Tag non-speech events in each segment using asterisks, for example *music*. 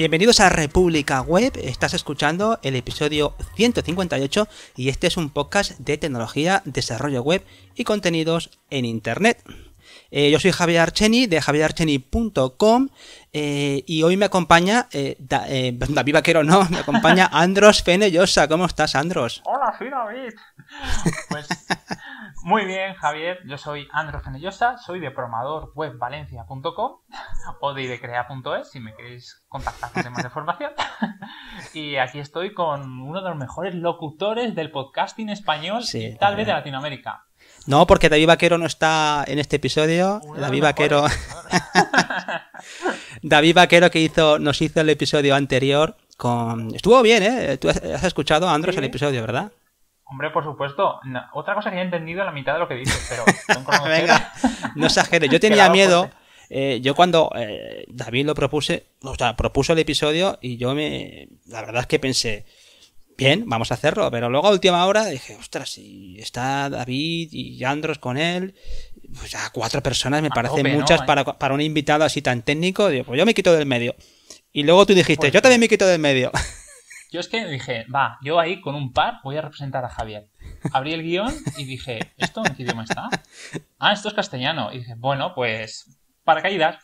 Bienvenidos a República Web, estás escuchando el episodio 158 y este es un podcast de tecnología, desarrollo web y contenidos en Internet. Eh, yo soy Javier Archeni de javierarcheni.com eh, y hoy me acompaña, eh, eh *laughs* David Vaquero no, me acompaña *laughs* Andros Fenellosa. ¿Cómo estás, Andros? Hola, soy David. Pues muy bien, Javier. Yo soy Andros Fenellosa, soy de promadorwebvalencia.com o de idecrea.es si me queréis contactar con más información. *laughs* Y aquí estoy con uno de los mejores locutores del podcasting español tal vez de Latinoamérica. No, porque David Vaquero no está en este episodio. David Vaquero. *laughs* David Vaquero que hizo, nos hizo el episodio anterior Estuvo bien, ¿eh? Tú has escuchado, Andros, el episodio, ¿verdad? Hombre, por supuesto. Otra cosa que he entendido la mitad de lo que dices, pero. *laughs* Venga, no exageres. Yo *laughs* tenía miedo. Eh, yo cuando eh, David lo propuse, o sea, propuso el episodio y yo me. La verdad es que pensé bien, vamos a hacerlo. Pero luego a última hora dije, ostras, si está David y Andros con él. Pues ya cuatro personas me parecen muchas eh. para, un invitado así tan técnico. Digo, pues yo me quito del medio. Y luego tú dijiste, pues yo también me quito del medio. *laughs* Yo es que dije, va, yo ahí con un par voy a representar a Javier. Abrí el guión y dije, ¿esto en qué idioma está? Ah, esto es castellano. Y dije, bueno, pues ¿para para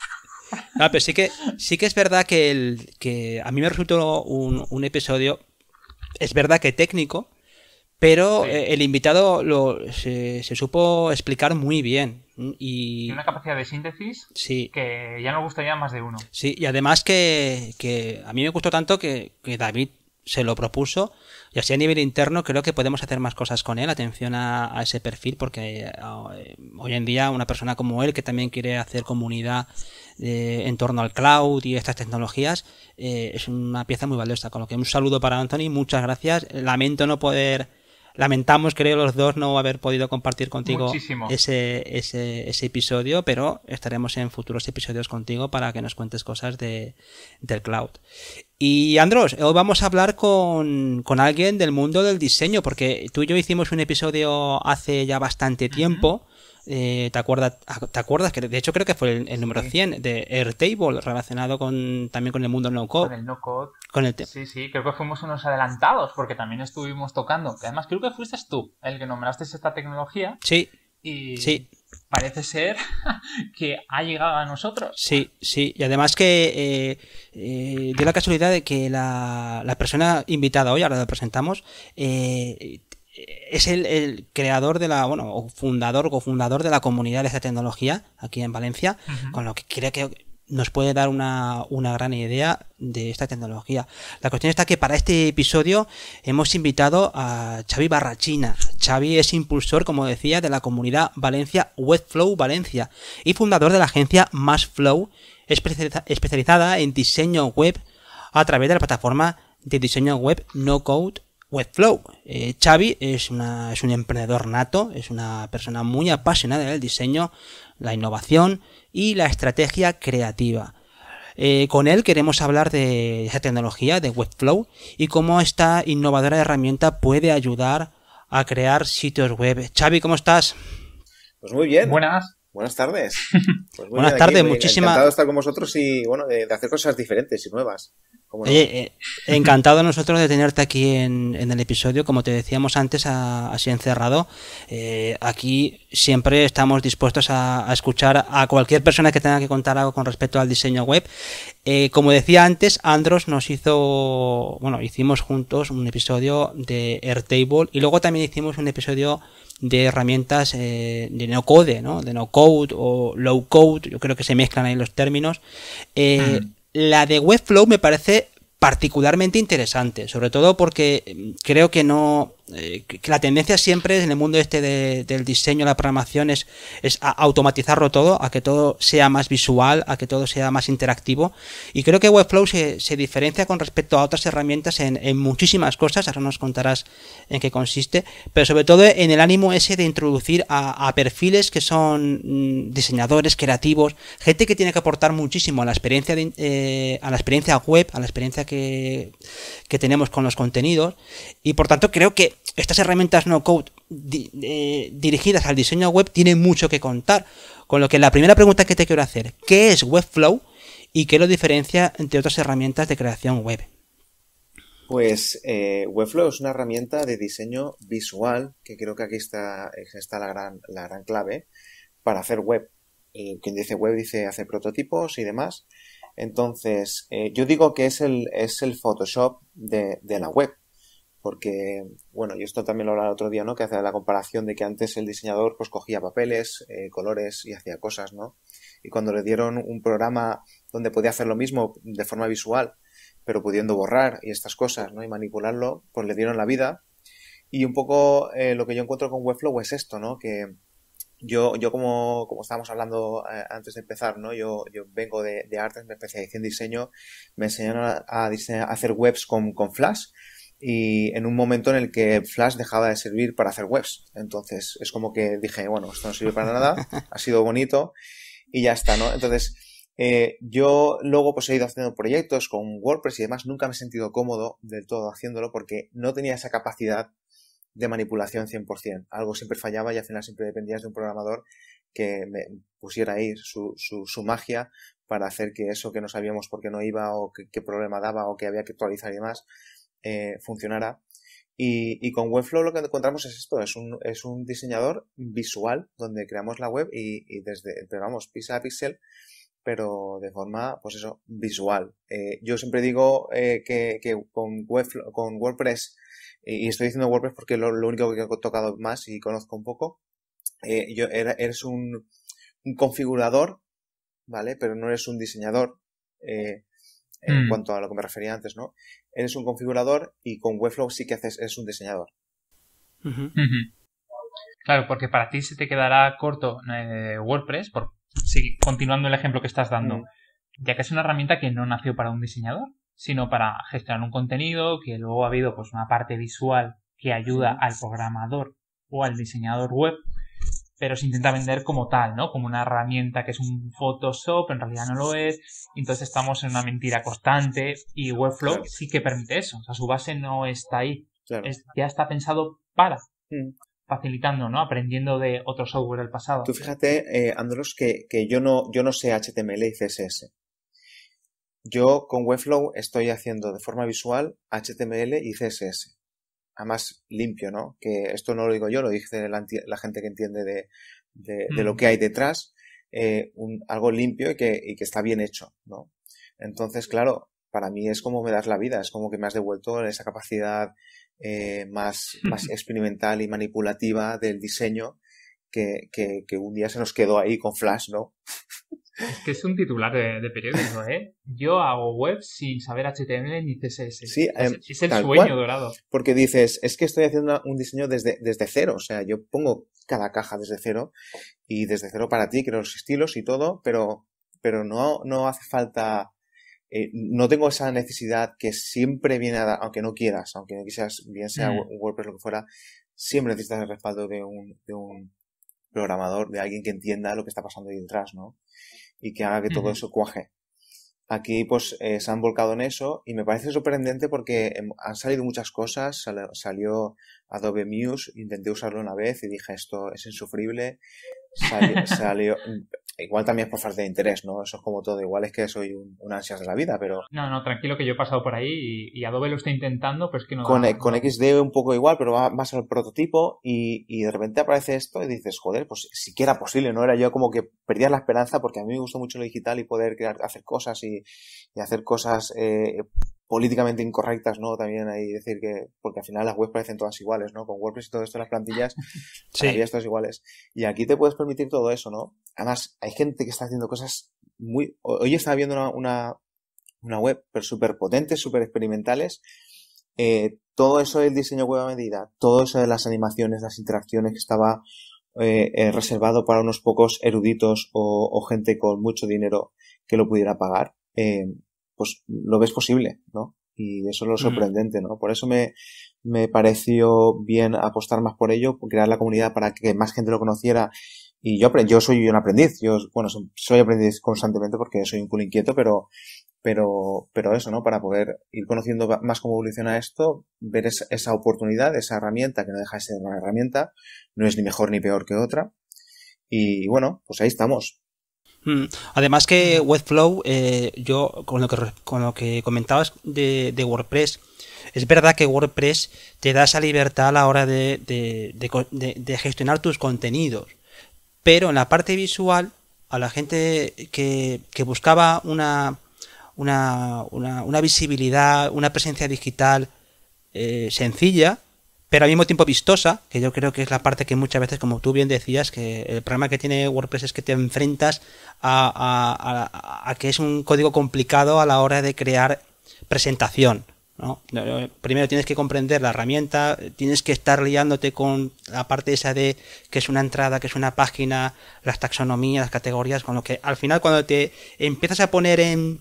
No, pero sí que, sí que es verdad que, el, que a mí me resultó un, un episodio es verdad que técnico, pero eh, el invitado lo, se, supo explicar muy bien. Y, una capacidad de síntesis que ya no gustaría más de uno. Sí, y además que, que a mí me gustó tanto que, David se lo propuso y así a nivel interno creo que podemos hacer más cosas con él. Atención a, a ese perfil porque eh, hoy en día una persona como él que también quiere hacer comunidad en torno al cloud y estas tecnologías, eh, es una pieza muy valiosa. Con lo que un saludo para Anthony, muchas gracias. Lamento no poder, lamentamos creo los dos no haber podido compartir contigo ese, ese, ese episodio, pero estaremos en futuros episodios contigo para que nos cuentes cosas de, del cloud. Y Andros, hoy vamos a hablar con, con alguien del mundo del diseño, porque tú y yo hicimos un episodio hace ya bastante tiempo eh, ah, ¿te, acuerdas, que De hecho creo que fue el, número 100 de Airtable, relacionado con también con el mundo no-code. Con el no-code. sí, sí, creo que fuimos unos adelantados porque también estuvimos tocando. Que además creo que fuiste tú el que nombraste esta tecnología. Sí. Y... Sí parece ser *laughs* que ha llegado a nosotros. Sí, sí, y además que eh, eh, dio la casualidad de que la, la persona invitada hoy, ahora la presentamos, eh, es el, creador de la, bueno, o fundador, cofundador de la comunidad de esta tecnología aquí en Valencia, con lo que creo que nos puede dar una, una, gran idea de esta tecnología. La cuestión está que para este episodio hemos invitado a Xavi Barrachina. Xavi es impulsor, como decía, de la comunidad Valencia Webflow Valencia y fundador de la agencia MassFlow, especializada en diseño web a través de la plataforma de diseño web No Code Webflow. Eh, Xavi es, una, es, un emprendedor nato, es una persona muy apasionada del diseño, la innovación y la estrategia creativa. Eh, con él queremos hablar de esa tecnología, de Webflow, y cómo esta innovadora herramienta puede ayudar a crear sitios web. Xavi, ¿cómo estás? Pues muy bien. Buenas. Buenas tardes. *laughs* Pues Buenas tardes, muchísimas. Encantado de estar con vosotros y bueno, de, hacer cosas diferentes y nuevas. Eh, encantado nosotros de tenerte aquí en, el episodio, como te decíamos antes, así encerrado. Eh, aquí siempre estamos dispuestos a, escuchar a cualquier persona que tenga que contar algo con respecto al diseño web. Eh, como decía antes, Andros nos hizo, bueno, hicimos juntos un episodio de Airtable y luego también hicimos un episodio de herramientas eh, de no code, ¿no? De no code o low code, yo creo que se mezclan ahí los términos. Eh, la de Webflow me parece particularmente interesante, sobre todo porque mm, creo que no, eh, que la tendencia siempre en el mundo este del diseño, la programación, es, es automatizarlo todo, a que todo sea más visual, a que todo sea más interactivo. Y creo que Webflow se, se diferencia con respecto a otras herramientas en, muchísimas cosas, ahora nos contarás en qué consiste, pero sobre todo en el ánimo ese de introducir a, perfiles que son mm, diseñadores, creativos, gente que tiene que aportar muchísimo a la experiencia, eh, a la experiencia web, a la experiencia que tenemos con los contenidos. Y por tanto creo que estas herramientas no code eh, dirigidas al diseño web tienen mucho que contar. Con lo que la primera pregunta que te quiero hacer, ¿qué es Webflow y qué lo diferencia entre otras herramientas de creación web? Pues eh, Webflow es una herramienta de diseño visual, que creo que aquí está, eh, la, gran, la gran clave, para hacer web. quien dice web dice hacer prototipos y demás. Entonces, yo digo que es el, es el Photoshop de, la web porque, bueno, y esto también lo hablaba el otro día, ¿no? Que hace la comparación de que antes el diseñador pues cogía papeles, eh, colores y hacía cosas, ¿no? Y cuando le dieron un programa donde podía hacer lo mismo de forma visual, pero pudiendo borrar y estas cosas, ¿no? Y manipularlo, pues le dieron la vida. Y un poco eh, lo que yo encuentro con Webflow es esto, ¿no? Que yo, yo como, estábamos hablando eh, antes de empezar, ¿no? Yo, yo vengo de, artes, me especialicé en diseño, me enseñaron a, a hacer webs con, con Flash, y en un momento en el que Flash dejaba de servir para hacer webs. Entonces es como que dije, bueno, esto no sirve para nada, ha sido bonito y ya está, ¿no? Entonces eh, yo luego pues he ido haciendo proyectos con WordPress y demás, nunca me he sentido cómodo del todo haciéndolo porque no tenía esa capacidad de manipulación 100%. Algo siempre fallaba y al final siempre dependías de un programador que me pusiera ahí su, su, su magia para hacer que eso que no sabíamos por qué no iba o qué problema daba o que había que actualizar y demás, eh, funcionará. Y, con Webflow lo que encontramos es esto, es un, es un diseñador visual donde creamos la web y, desde, pegamos pizza a píxel pero de forma, pues eso, visual. Eh, yo siempre digo eh, que, con, con WordPress, y estoy diciendo WordPress porque lo, lo único que he tocado más y conozco un poco, yo, eres un, un configurador, ¿vale? Pero no eres un diseñador en mm. cuanto a lo que me refería antes, ¿no? Eres un configurador y con Webflow sí que haces, eres un diseñador. Claro, porque para ti se te quedará corto eh, WordPress, por, continuando el ejemplo que estás dando, mm. ya que es una herramienta que no nació para un diseñador, sino para gestionar un contenido, que luego ha habido pues una parte visual que ayuda al programador o al diseñador web pero se intenta vender como tal, ¿no? Como una herramienta que es un Photoshop, en realidad no lo es, entonces estamos en una mentira constante y Webflow sí que permite eso, o sea, su base no está ahí, ya está pensado para, mm. facilitando, ¿no? Aprendiendo de otro software del pasado. Tú fíjate, eh, Andros, que, que, yo, no, yo no sé HTML y CSS. Yo con Webflow estoy haciendo de forma visual HTML y CSS a más limpio, ¿no? Que esto no lo digo yo, lo dice la, gente que entiende de, lo mm. que hay detrás, eh, algo limpio y que, está bien hecho, ¿no? Entonces, claro, para mí es como me das la vida, es como que me has devuelto esa capacidad eh, más, más *laughs* experimental y manipulativa del diseño que, un día se nos quedó ahí con Flash, ¿no? *laughs* Es que es un titular de, de, periódico, ¿eh? Yo hago web sin saber HTML ni CSS. Sí, es, em, el sueño dorado. Porque dices, es que estoy haciendo un diseño desde, desde cero. O sea, yo pongo cada caja desde cero y desde cero para ti, creo los estilos y todo, pero, pero no, no hace falta. Eh, no tengo esa necesidad que siempre viene a dar, aunque no quieras, aunque no quisieras, bien sea mm. WordPress o lo que fuera, siempre necesitas el respaldo de un, de un programador, de alguien que entienda lo que está pasando ahí detrás, ¿no? y que haga que todo eso cuaje. Aquí pues eh, se han volcado en eso y me parece sorprendente porque em, han salido muchas cosas, salió Adobe Muse, intenté usarlo una vez y dije esto es insufrible, *laughs* salió Igual también es por falta de interés, ¿no? Eso es como todo. Igual es que soy un, ansias de la vida, pero. No, no, tranquilo que yo he pasado por ahí y, Adobe lo está intentando, pues que no. Con, e, con XD un poco igual, pero va más al prototipo y, de repente aparece esto y dices, joder, pues siquiera posible, ¿no? Era yo como que perdía la esperanza porque a mí me gustó mucho lo digital y poder crear, hacer cosas y, y hacer cosas eh, políticamente incorrectas, ¿no? También hay decir que, porque al final las webs parecen todas iguales, ¿no? Con WordPress y todo esto, las plantillas, *laughs* sí. había todas iguales. Y aquí te puedes permitir todo eso, ¿no? Además, hay gente que está haciendo cosas muy, hoy estaba viendo una, una, una web súper potentes súper experimentales, eh, todo eso del diseño web a medida, todo eso de las animaciones, las interacciones que estaba eh, eh, reservado para unos pocos eruditos o, gente con mucho dinero que lo pudiera pagar. Eh, pues lo ves posible, ¿no? Y eso es lo sorprendente, ¿no? Por eso me, me pareció bien apostar más por ello, crear la comunidad para que más gente lo conociera. Y yo, yo soy un aprendiz, yo, bueno, soy aprendiz constantemente porque soy un culo inquieto, pero, pero, pero eso, ¿no? Para poder ir conociendo más cómo evoluciona esto, ver esa, esa oportunidad, esa herramienta que no deja de ser una herramienta, no es ni mejor ni peor que otra. Y bueno, pues ahí estamos. Mm. Además que Webflow, eh, yo con lo que, con lo que comentabas de, WordPress, es verdad que WordPress te da esa libertad a la hora de, gestionar tus contenidos. Pero en la parte visual, a la gente que, buscaba una, una, visibilidad, una presencia digital eh, sencilla, pero al mismo tiempo vistosa, que yo creo que es la parte que muchas veces, como tú bien decías, que el problema que tiene WordPress es que te enfrentas a, a, a, que es un código complicado a la hora de crear presentación. Primero tienes que comprender la herramienta, tienes que estar liándote con la parte esa de que es una entrada, que es una página, las taxonomías, las categorías, con lo que al final cuando te empiezas a poner en,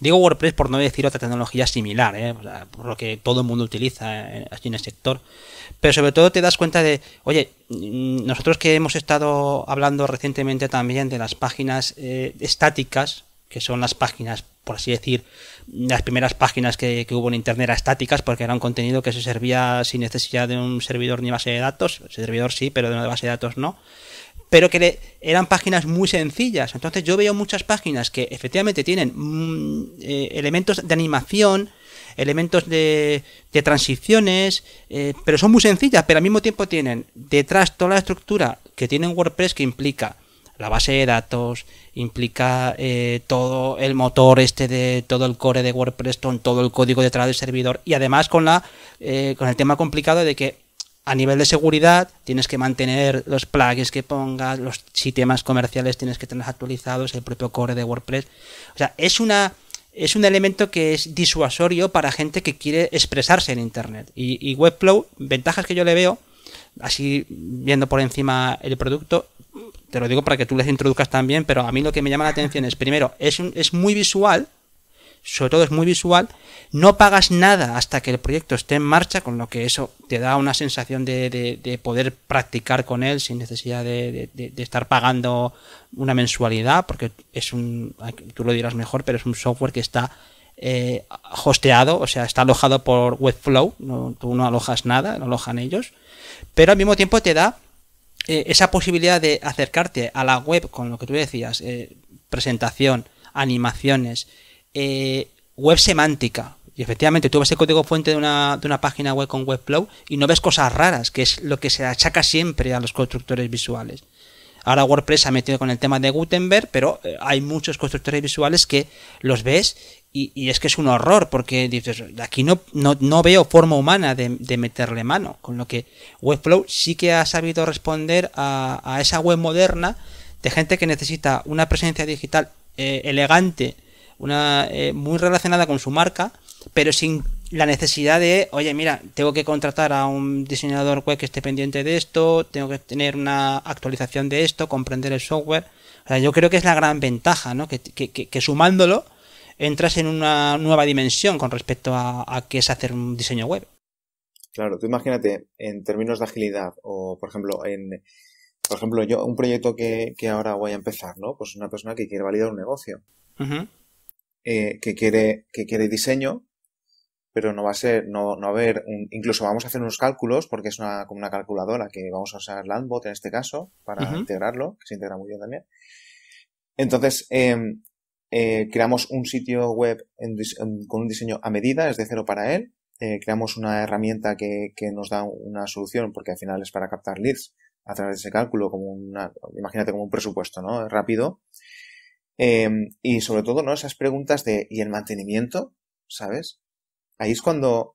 Digo WordPress por no decir otra tecnología similar, ¿eh? por lo que todo el mundo utiliza eh, aquí en el sector. Pero sobre todo te das cuenta de, oye, mm, nosotros que hemos estado hablando recientemente también de las páginas eh, estáticas, que son las páginas, por así decir, las primeras páginas que, que hubo en Internet eran estáticas, porque era un contenido que se servía sin necesidad de un servidor ni base de datos. El servidor sí, pero de una base de datos no pero que eran páginas muy sencillas. Entonces yo veo muchas páginas que efectivamente tienen mm, eh, elementos de animación, elementos de, transiciones, eh, pero son muy sencillas, pero al mismo tiempo tienen detrás toda la estructura que tiene WordPress que implica la base de datos, implica eh, todo el motor este de todo el core de WordPress, con todo el código detrás del servidor y además con la con el tema complicado de que a nivel de seguridad tienes que mantener los plugins que pongas, los sistemas comerciales tienes que tener actualizados, el propio core de WordPress. O sea, es una es un elemento que es disuasorio para gente que quiere expresarse en internet. Y, y Webflow, ventajas que yo le veo, así viendo por encima el producto, te lo digo para que tú les introduzcas también, pero a mí lo que me llama la atención es, primero, es, es muy visual, sobre todo es muy visual, no pagas nada hasta que el proyecto esté en marcha, con lo que eso te da una sensación de, poder practicar con él sin necesidad de, estar pagando una mensualidad, porque es un, tú lo dirás mejor, pero es un software que está eh, hosteado, o sea, está alojado por Webflow, tú no alojas nada, lo alojan ellos, pero al mismo tiempo te da eh, esa posibilidad de acercarte a la web con lo que tú decías, eh, presentación, animaciones, eh, web semántica. Y efectivamente, tú ves el código fuente de una, página web con Webflow y no ves cosas raras, que es lo que se achaca siempre a los constructores visuales. Ahora WordPress ha metido con el tema de Gutenberg, pero eh, hay muchos constructores visuales que los ves y, es que es un horror, porque dices, aquí no, no, veo forma humana de, meterle mano. Con lo que Webflow sí que ha sabido responder a, esa web moderna de gente que necesita una presencia digital eh, elegante una eh, muy relacionada con su marca, pero sin la necesidad de, oye, mira, tengo que contratar a un diseñador web que esté pendiente de esto, tengo que tener una actualización de esto, comprender el software. O sea, yo creo que es la gran ventaja, ¿no? Que, sumándolo entras en una nueva dimensión con respecto a, qué es hacer un diseño web. Claro, tú imagínate, en términos de agilidad, o por ejemplo, en, por ejemplo, yo, un proyecto que, ahora voy a empezar, ¿no? Pues una persona que quiere validar un negocio. Eh, que, quiere, que quiere diseño, pero no va a ser, no, no a haber, un, incluso vamos a hacer unos cálculos, porque es una, como una calculadora que vamos a usar Landbot en este caso, para integrarlo, que se integra muy bien también. Entonces, em, eh, creamos un sitio web con un diseño a medida, es de cero para él. Eh, creamos una herramienta que, que, nos da una solución, porque al final es para captar leads a través de ese cálculo, como una, imagínate como un presupuesto, ¿no? Rápido. Em, y sobre todo, ¿no? Esas preguntas de, ¿y el mantenimiento? ¿Sabes? Ahí es cuando,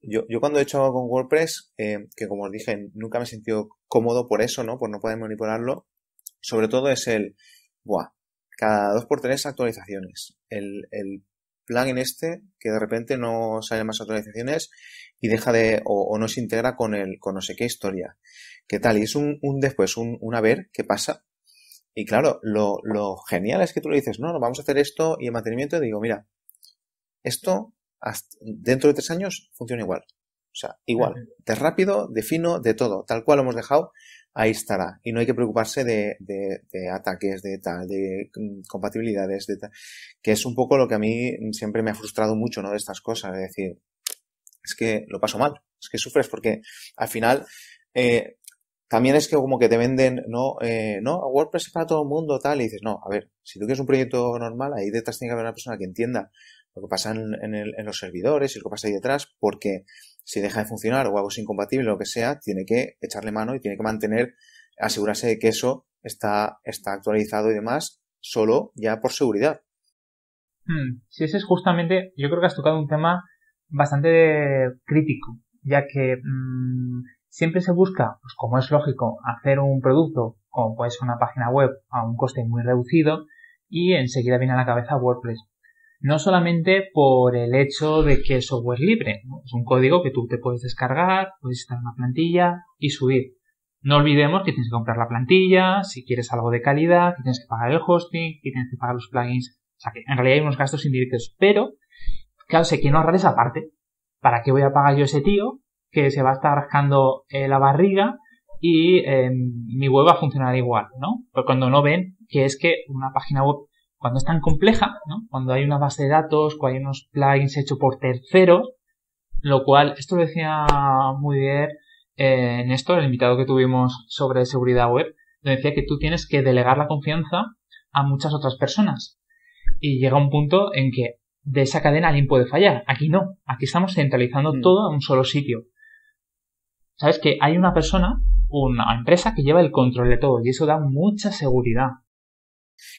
yo, yo cuando he hecho algo con WordPress, em, que como os dije, nunca me he sentido cómodo por eso, ¿no? Por no poder manipularlo. Sobre todo es el, buah, cada dos por tres actualizaciones. El, plan en este, que de repente no sale más actualizaciones y deja de, o, no se integra con el, con no sé qué historia. ¿Qué tal? Y es un, después, un, un a ver qué pasa y claro, lo, lo genial es que tú le dices, no, no, vamos a hacer esto y el mantenimiento, y digo, mira, esto dentro de tres años funciona igual. O sea, igual, de rápido, de fino, de todo, tal cual lo hemos dejado, ahí estará. Y no hay que preocuparse de, de, de ataques, de tal, de mm, compatibilidades, de tal. Que es un poco lo que a mí siempre me ha frustrado mucho, ¿no? De estas cosas, es decir, es que lo paso mal, es que sufres porque al final, eh, también es que como que te venden, no, eh, no, WordPress es para todo el mundo, tal, y dices, no, a ver, si tú quieres un proyecto normal, ahí detrás tiene que haber una persona que entienda lo que pasa en, el, en los servidores y lo que pasa ahí detrás, porque si deja de funcionar o algo es incompatible, lo que sea, tiene que echarle mano y tiene que mantener, asegurarse de que eso está, está actualizado y demás, solo ya por seguridad. si hmm, sí, ese es justamente, yo creo que has tocado un tema bastante crítico, ya que mm, Siempre se busca, pues como es lógico, hacer un producto, como puede ser una página web, a un coste muy reducido y enseguida viene a la cabeza WordPress. No solamente por el hecho de que es software libre, es un código que tú te puedes descargar, puedes instalar una plantilla y subir. No olvidemos que tienes que comprar la plantilla, si quieres algo de calidad, que tienes que pagar el hosting, que tienes que pagar los plugins. O sea que en realidad hay unos gastos indirectos, pero claro, que no ahorrar esa parte. ¿Para qué voy a pagar yo ese tío que se va a estar rascando eh, la barriga y em, mi web va a funcionar igual, ¿no? Pero cuando no ven que es que una página web, cuando es tan compleja, ¿no? Cuando hay una base de datos, cuando hay unos plugins hechos por terceros, lo cual, esto lo decía muy bien eh, Néstor, el invitado que tuvimos sobre seguridad web, decía que tú tienes que delegar la confianza a muchas otras personas. Y llega un punto en que de esa cadena alguien puede fallar. Aquí no. Aquí estamos centralizando mm. todo en un solo sitio sabes que hay una persona, una empresa que lleva el control de todo y eso da mucha seguridad.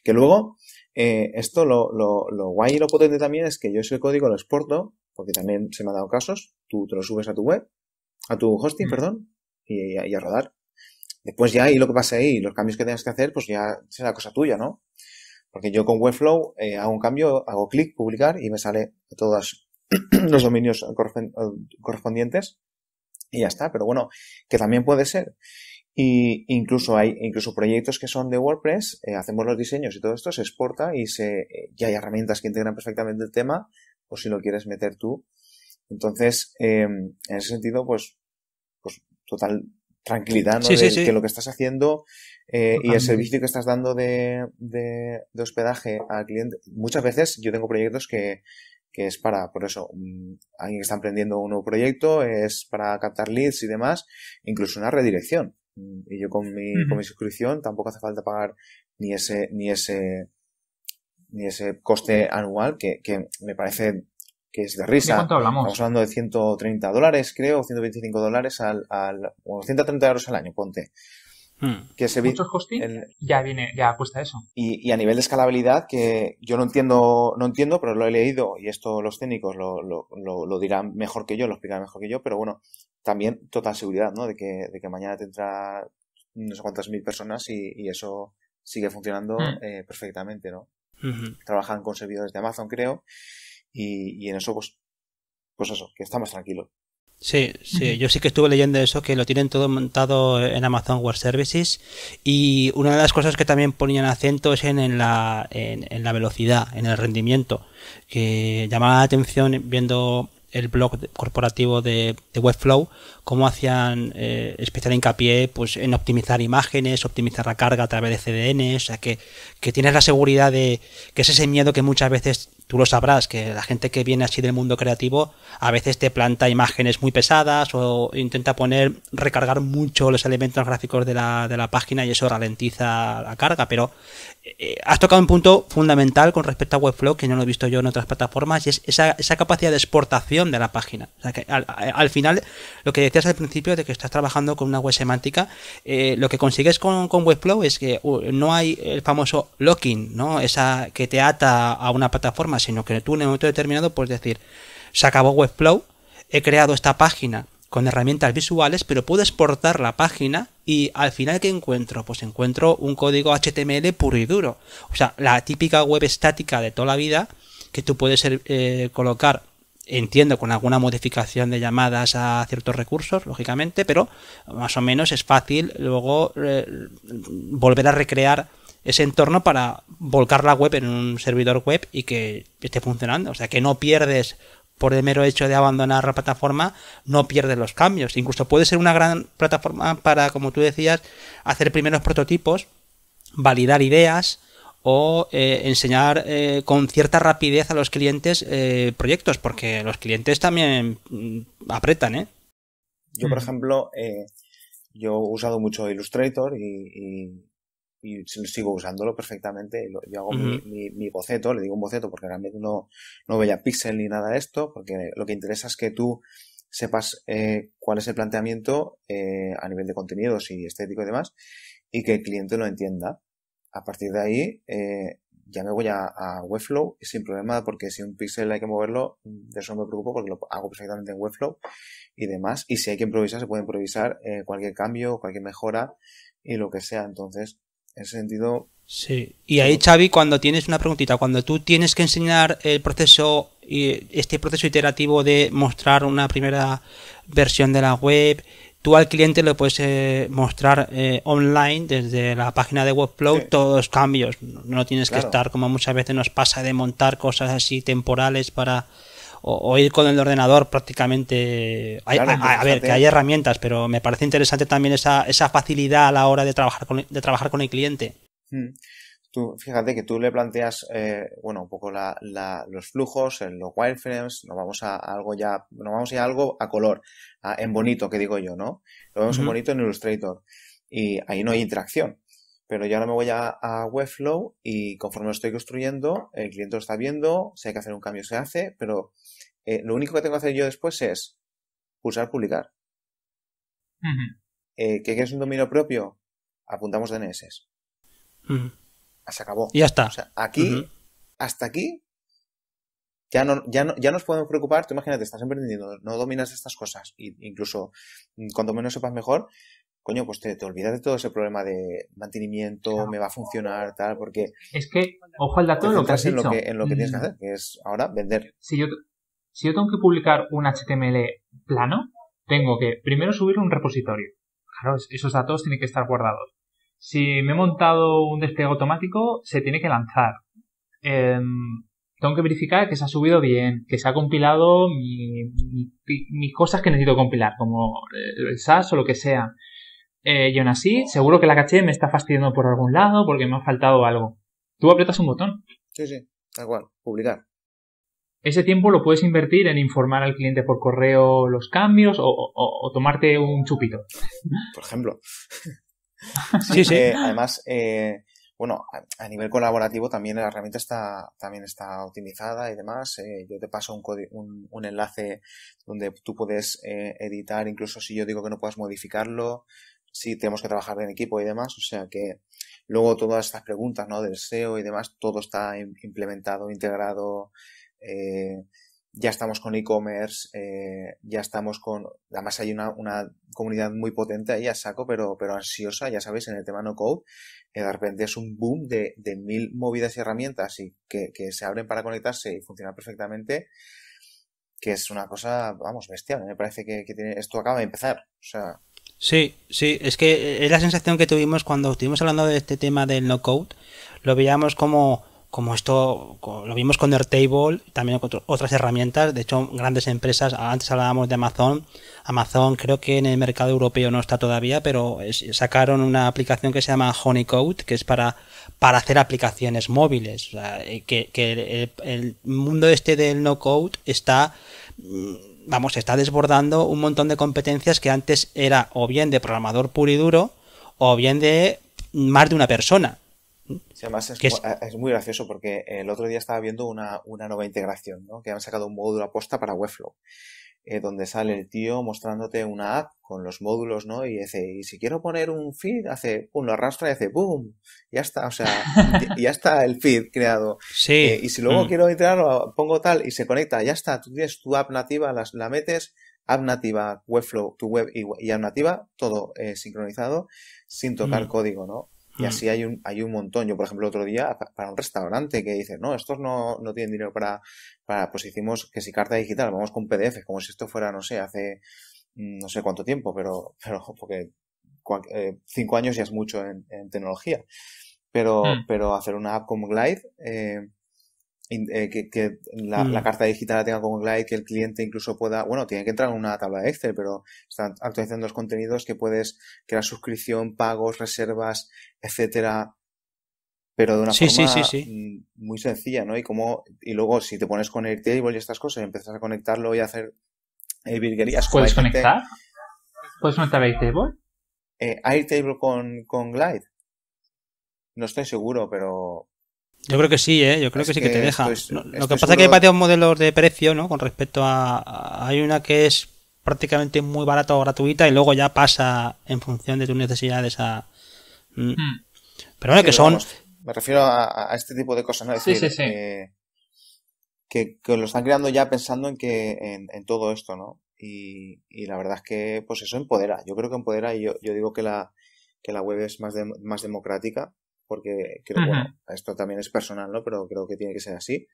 Que luego, eh, esto lo, lo, guay y lo potente también es que yo ese código lo exporto, porque también se me han dado casos, tú te lo subes a tu web, a tu hosting, mm. perdón, y, a rodar. Después ya, y lo que pasa ahí, los cambios que tengas que hacer, pues ya será cosa tuya, ¿no? Porque yo con Webflow eh, hago un cambio, hago clic, publicar y me sale todos *clears throat* los dominios correspondientes y ya está, pero bueno, que también puede ser. Y incluso hay incluso proyectos que son de WordPress, eh, hacemos los diseños y todo esto, se exporta y se eh, ya hay herramientas que integran perfectamente el tema, o si lo quieres meter tú. Entonces, em, en ese sentido, pues, pues total tranquilidad, ¿no? Sí, que lo que estás haciendo eh, y el servicio que estás dando de, de, de, hospedaje al cliente. Muchas veces yo tengo proyectos que, que es para, por eso, mm, alguien que está emprendiendo un nuevo proyecto, es para captar leads y demás, incluso una redirección. Mm, y yo con mi, con mi suscripción tampoco hace falta pagar ni ese, ni ese, ni ese coste anual que, que me parece que es de risa. ¿De cuánto hablamos? Estamos hablando de 130 dólares, creo, o 125 dólares al, al, 130 euros al año, ponte. Hmm. Que se Muchos ya viene, ya cuesta eso. Y, a nivel de escalabilidad, que yo no entiendo, no entiendo, pero lo he leído, y esto los técnicos lo, dirán mejor que yo, lo explicarán mejor que yo, pero bueno, también total seguridad, ¿no? De que, mañana tendrá entra no sé cuántas mil personas y, eso sigue funcionando hmm. eh, perfectamente, ¿no? Trabajan con servidores de Amazon, creo, y, en eso, pues, pues eso, que está más tranquilo. Sí, sí, yo sí que estuve leyendo eso, que lo tienen todo montado en Amazon Web Services y una de las cosas que también ponían acento es en, la, en, la velocidad, en el rendimiento, que llamaba la atención viendo el blog corporativo de, de Webflow, cómo hacían eh, especial hincapié pues, en optimizar imágenes, optimizar la carga a través de CDN, o sea que, que tienes la seguridad de que es ese miedo que muchas veces tú lo sabrás, que la gente que viene así del mundo creativo a veces te planta imágenes muy pesadas o intenta poner, recargar mucho los elementos gráficos de la, de la página y eso ralentiza la carga, pero eh, eh, has tocado un punto fundamental con respecto a Webflow que no lo he visto yo en otras plataformas y es esa, capacidad de exportación de la página. O sea, que al, final, lo que decías al principio de que estás trabajando con una web semántica, eh, lo que consigues con, Webflow es que no hay el famoso locking, ¿no? Esa que te ata a una plataforma, sino que tú en un momento determinado puedes decir, se acabó Webflow, he creado esta página con herramientas visuales, pero puedo exportar la página y al final ¿qué encuentro? Pues encuentro un código HTML puro y duro. O sea, la típica web estática de toda la vida que tú puedes eh, colocar entiendo con alguna modificación de llamadas a ciertos recursos, lógicamente, pero más o menos es fácil luego eh, volver a recrear ese entorno para volcar la web en un servidor web y que esté funcionando. O sea, que no pierdes por el mero hecho de abandonar la plataforma, no pierdes los cambios. Incluso puede ser una gran plataforma para, como tú decías, hacer primeros prototipos, validar ideas o eh, enseñar eh, con cierta rapidez a los clientes eh, proyectos, porque los clientes también mm, apretan, Yo, por mm. ejemplo, yo he usado mucho Illustrator y y sigo usándolo perfectamente. Yo hago mi, boceto, le digo un boceto porque realmente no, no veía pixel ni nada de esto, porque lo que interesa es que tú sepas eh, cuál es el planteamiento eh, a nivel de contenidos y estético y demás, y que el cliente lo entienda. A partir de ahí, eh, ya me voy a, a, Webflow sin problema, porque si un pixel hay que moverlo, de eso no me preocupo porque lo hago perfectamente en Webflow y demás. Y si hay que improvisar, se puede improvisar cualquier cambio, cualquier mejora y lo que sea. Entonces, en ese sentido. Sí. Y ahí, Xavi, cuando tienes una preguntita, cuando tú tienes que enseñar el proceso, y este proceso iterativo de mostrar una primera versión de la web, tú al cliente lo puedes eh, mostrar eh, online desde la página de Webflow todos los cambios. No tienes que estar como muchas veces nos pasa de montar cosas así temporales para o, ir con el ordenador prácticamente. a, ver, que hay herramientas, pero me parece interesante también esa, esa facilidad a la hora de trabajar con, de trabajar con el cliente. Hmm. Tú, fíjate que tú le planteas, eh, bueno, un poco los flujos, los wireframes, nos vamos a algo ya, nos vamos a, algo a color, en bonito, que digo yo, ¿no? Lo vemos en bonito en Illustrator y ahí no hay interacción. Pero yo ahora me voy a, a, Webflow y conforme lo estoy construyendo, el cliente lo está viendo, si hay que hacer un cambio se hace, pero eh, lo único que tengo que hacer yo después es pulsar publicar. que eh, ¿Qué es un dominio propio? Apuntamos DNS. Ah, se acabó. Y ya está. aquí, hasta aquí, ya no, ya, no, ya nos podemos preocupar. Tú imagínate, estás emprendiendo, no dominas estas cosas. incluso, mm, cuanto menos sepas mejor, coño, pues te, olvidas de todo ese problema de mantenimiento, me va a funcionar, tal, porque... Es que, ojo al dato en lo que has en dicho. que, en lo que tienes que mm. hacer, que es ahora vender. Si yo, si yo tengo que publicar un HTML plano, tengo que primero subir un repositorio. Claro, esos datos tienen que estar guardados. Si me he montado un despliegue automático, se tiene que lanzar. Em, tengo que verificar que se ha subido bien, que se ha compilado mis cosas que necesito compilar, como eh, el SAS o lo que sea eh, y así, seguro que la caché me está fastidiando por algún lado porque me ha faltado algo. Tú aprietas un botón. Sí, sí, tal cual, publicar. Ese tiempo lo puedes invertir en informar al cliente por correo los cambios o, o, tomarte un chupito. Por ejemplo. *laughs* sí, sí. Eh, además, eh, bueno, a, nivel colaborativo también la herramienta está, también está optimizada y demás. Eh, yo te paso un, un, un, enlace donde tú puedes editar, incluso si yo digo que no puedas modificarlo sí tenemos que trabajar en equipo y demás, o sea que luego todas estas preguntas, ¿no? Del SEO y demás, todo está implementado, integrado, eh, ya estamos con e-commerce, eh, ya estamos con, además hay una, comunidad muy potente ahí a saco, pero, pero ansiosa, ya sabéis, en el tema no code, de repente es un boom de, mil movidas y herramientas y que, se abren para conectarse y funcionar perfectamente, que es una cosa, vamos, bestial, me parece que, tiene, esto acaba de empezar, o sea, Sí, sí, es que eh, es la sensación que tuvimos cuando estuvimos hablando de este tema del no-code, lo veíamos como, como esto, lo vimos con Airtable, también con otras herramientas, de hecho grandes empresas, antes hablábamos de Amazon, Amazon creo que en el mercado europeo no está todavía, pero sacaron una aplicación que se llama Honeycode, que es para, para hacer aplicaciones móviles, o sea, eh, que, que el, mundo este del no-code está mm, vamos, está desbordando un montón de competencias que antes era o bien de programador puro y duro o bien de más de una persona. además eh, es, muy gracioso porque el otro día estaba viendo una, una nueva integración, ¿no? que han sacado un módulo aposta para Webflow. Eh, donde sale el tío mostrándote una app con los módulos, ¿no? Y dice, y si quiero poner un feed, hace, pum, lo arrastra y hace, ¡boom! Ya está, o sea, *laughs* ya está el feed creado. Sí. Eh, y si luego mm. quiero entrar, pongo tal y se conecta, ya está, tú tienes tu app nativa, las, la metes, app nativa, Webflow, tu web y, app nativa, todo eh, sincronizado, sin tocar mm. código, ¿no? Y mm. así hay un, hay un montón. Yo, por ejemplo, otro día, para un restaurante que dice, no, estos no, no tienen dinero para, para, pues hicimos que si carta digital, vamos con PDF, como si esto fuera, no sé, hace mm, no sé cuánto tiempo, pero, *laughs* pero porque eh, cinco años ya es mucho en, tecnología. Pero, mm. pero hacer una app como Glide, eh, eh, que, la, mm. carta digital la tenga con Glide, que el cliente incluso pueda, bueno, tiene que entrar en una tabla de Excel, pero están actualizando los contenidos que puedes crear suscripción, pagos, reservas, etcétera, pero de una forma mm, muy sencilla, ¿no? Y como y luego si te pones con Airtable y estas cosas, y empiezas a conectarlo y a hacer eh, virguerías. ¿Puedes conectar? ¿Puedes conectar Airtable? Eh, Airtable con Glide. No estoy seguro, pero yo creo que sí, ¿eh? yo creo que, sí que, te deja. lo que pasa es que hay varios modelos de precio, ¿no? Con respecto a, Hay una que es prácticamente muy barata o gratuita y luego ya pasa en función de tus necesidades a. Mm. Hmm. Pero bueno, que son. me refiero a, este tipo de cosas, ¿no? Es sí, sí, eh, que, lo están creando ya pensando en que en, en todo esto, ¿no? Y, y, la verdad es que, pues eso empodera. Yo creo que empodera y yo, yo digo que la, la web es más, más democrática porque creo, bueno, esto también es personal, ¿no? Pero creo que tiene que ser así.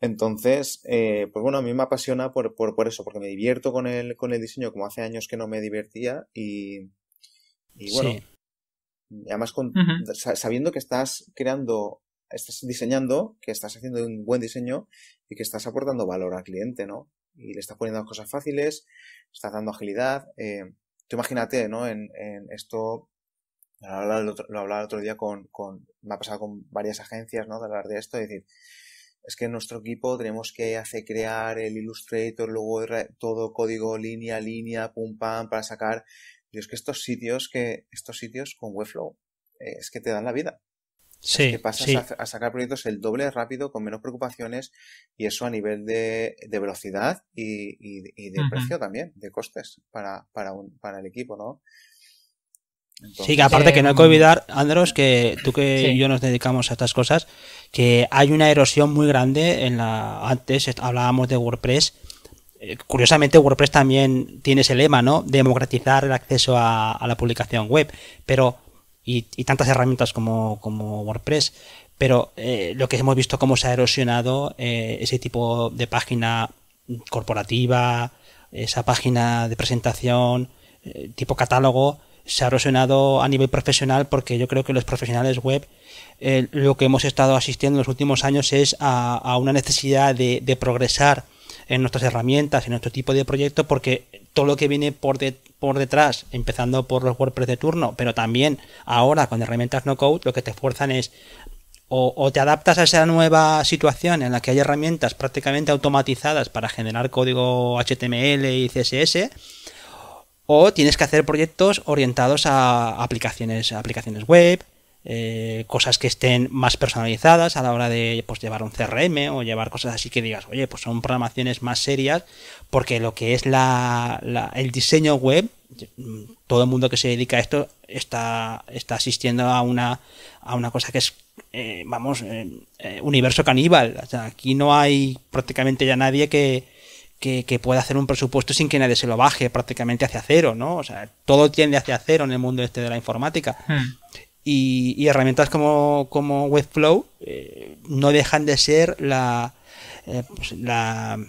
Entonces, eh, pues bueno, a mí me apasiona por, eso, porque me divierto con el, con el diseño como hace años que no me divertía y, bueno, además sabiendo que estás creando, estás diseñando, que estás haciendo un buen diseño y que estás aportando valor al cliente, ¿no? Y le estás poniendo cosas fáciles, estás dando agilidad. Eh, tú imagínate, ¿no? En, en esto lo hablaba el otro, el otro día con, me ha pasado con varias agencias, ¿no? De hablar de esto, es decir, es que en nuestro equipo tenemos que hacer crear el Illustrator, luego todo código línea, línea, pum, pam, para sacar. Y es que estos sitios que, estos sitios con Webflow, eh, es que te dan la vida. Sí, que pasas a, sacar proyectos el doble rápido, con menos preocupaciones, y eso a nivel de, de velocidad y, y, de precio también, de costes para, para, para el equipo, ¿no? sí, que aparte que no hay que em, olvidar, Andros, que tú que yo nos dedicamos a estas cosas, que hay una erosión muy grande en la. Antes hablábamos de WordPress. Eh, curiosamente, WordPress también tiene ese lema, ¿no? Democratizar el acceso a, la publicación web. Pero. Y, tantas herramientas como, como WordPress. Pero eh, lo que hemos visto cómo se ha erosionado eh, ese tipo de página corporativa, esa página de presentación, tipo catálogo se ha erosionado a nivel profesional porque yo creo que los profesionales web eh, lo que hemos estado asistiendo en los últimos años es a, una necesidad de, progresar en nuestras herramientas, en nuestro tipo de proyecto, porque todo lo que viene por, detrás, empezando por los WordPress de turno, pero también ahora con herramientas no code, lo que te fuerzan es o, o te adaptas a esa nueva situación en la que hay herramientas prácticamente automatizadas para generar código HTML y CSS, o tienes que hacer proyectos orientados a aplicaciones, aplicaciones web, eh, cosas que estén más personalizadas a la hora de pues, llevar un CRM o llevar cosas así que digas, oye, pues son programaciones más serias, porque lo que es la, el diseño web, todo el mundo que se dedica a esto está, está asistiendo a una, a una cosa que es, eh, vamos, eh, universo caníbal. aquí no hay prácticamente ya nadie que, que, que hacer un presupuesto sin que nadie se lo baje prácticamente hacia cero, ¿no? O sea, todo tiende hacia cero en el mundo este de la informática. Hmm. Y, herramientas como, como Webflow eh, no dejan de ser la, eh, pues, la,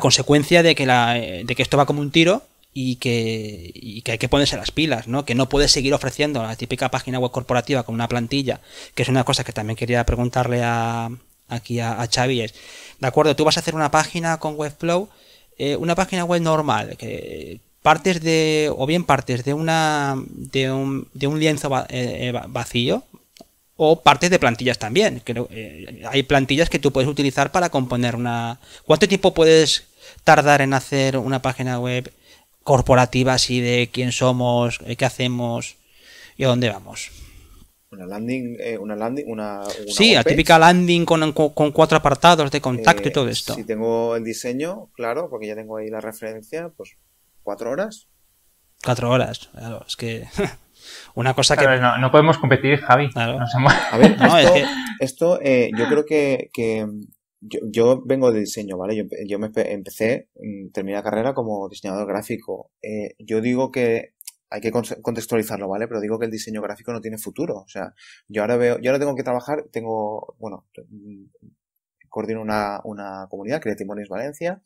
consecuencia eh, de que, esto va como un tiro y que, y que hay que ponerse las pilas, ¿no? Que no puedes seguir ofreciendo la típica página web corporativa con una plantilla, que es una cosa que también quería preguntarle aquí a, a Xavi, de acuerdo, tú vas a hacer una página con Webflow, eh, una página web normal, que partes de, o bien partes de, una, de, un, de un lienzo eh, eh, vacío, o partes de plantillas también. hay plantillas que tú puedes utilizar para componer una... ¿Cuánto tiempo puedes tardar en hacer una página web corporativa así de quién somos, qué hacemos y a dónde vamos? Eh, una landing, una landing, una, Sí, la típica landing con, cuatro apartados de contacto y eh, todo esto. Si tengo el diseño, claro, porque ya tengo ahí la referencia, pues cuatro horas. Cuatro horas, claro, es que... *laughs* una cosa que... No, podemos competir, Javi. A ver, *laughs* esto, eh, yo creo que, yo, vengo de diseño, ¿vale? Yo, yo me empecé, terminé la carrera como diseñador gráfico. yo digo que hay que contextualizarlo, ¿vale? Pero digo que el diseño gráfico no tiene futuro. O sea, yo ahora veo, yo ahora tengo que trabajar, tengo, bueno, mm, coordino una, una comunidad, Monies Valencia,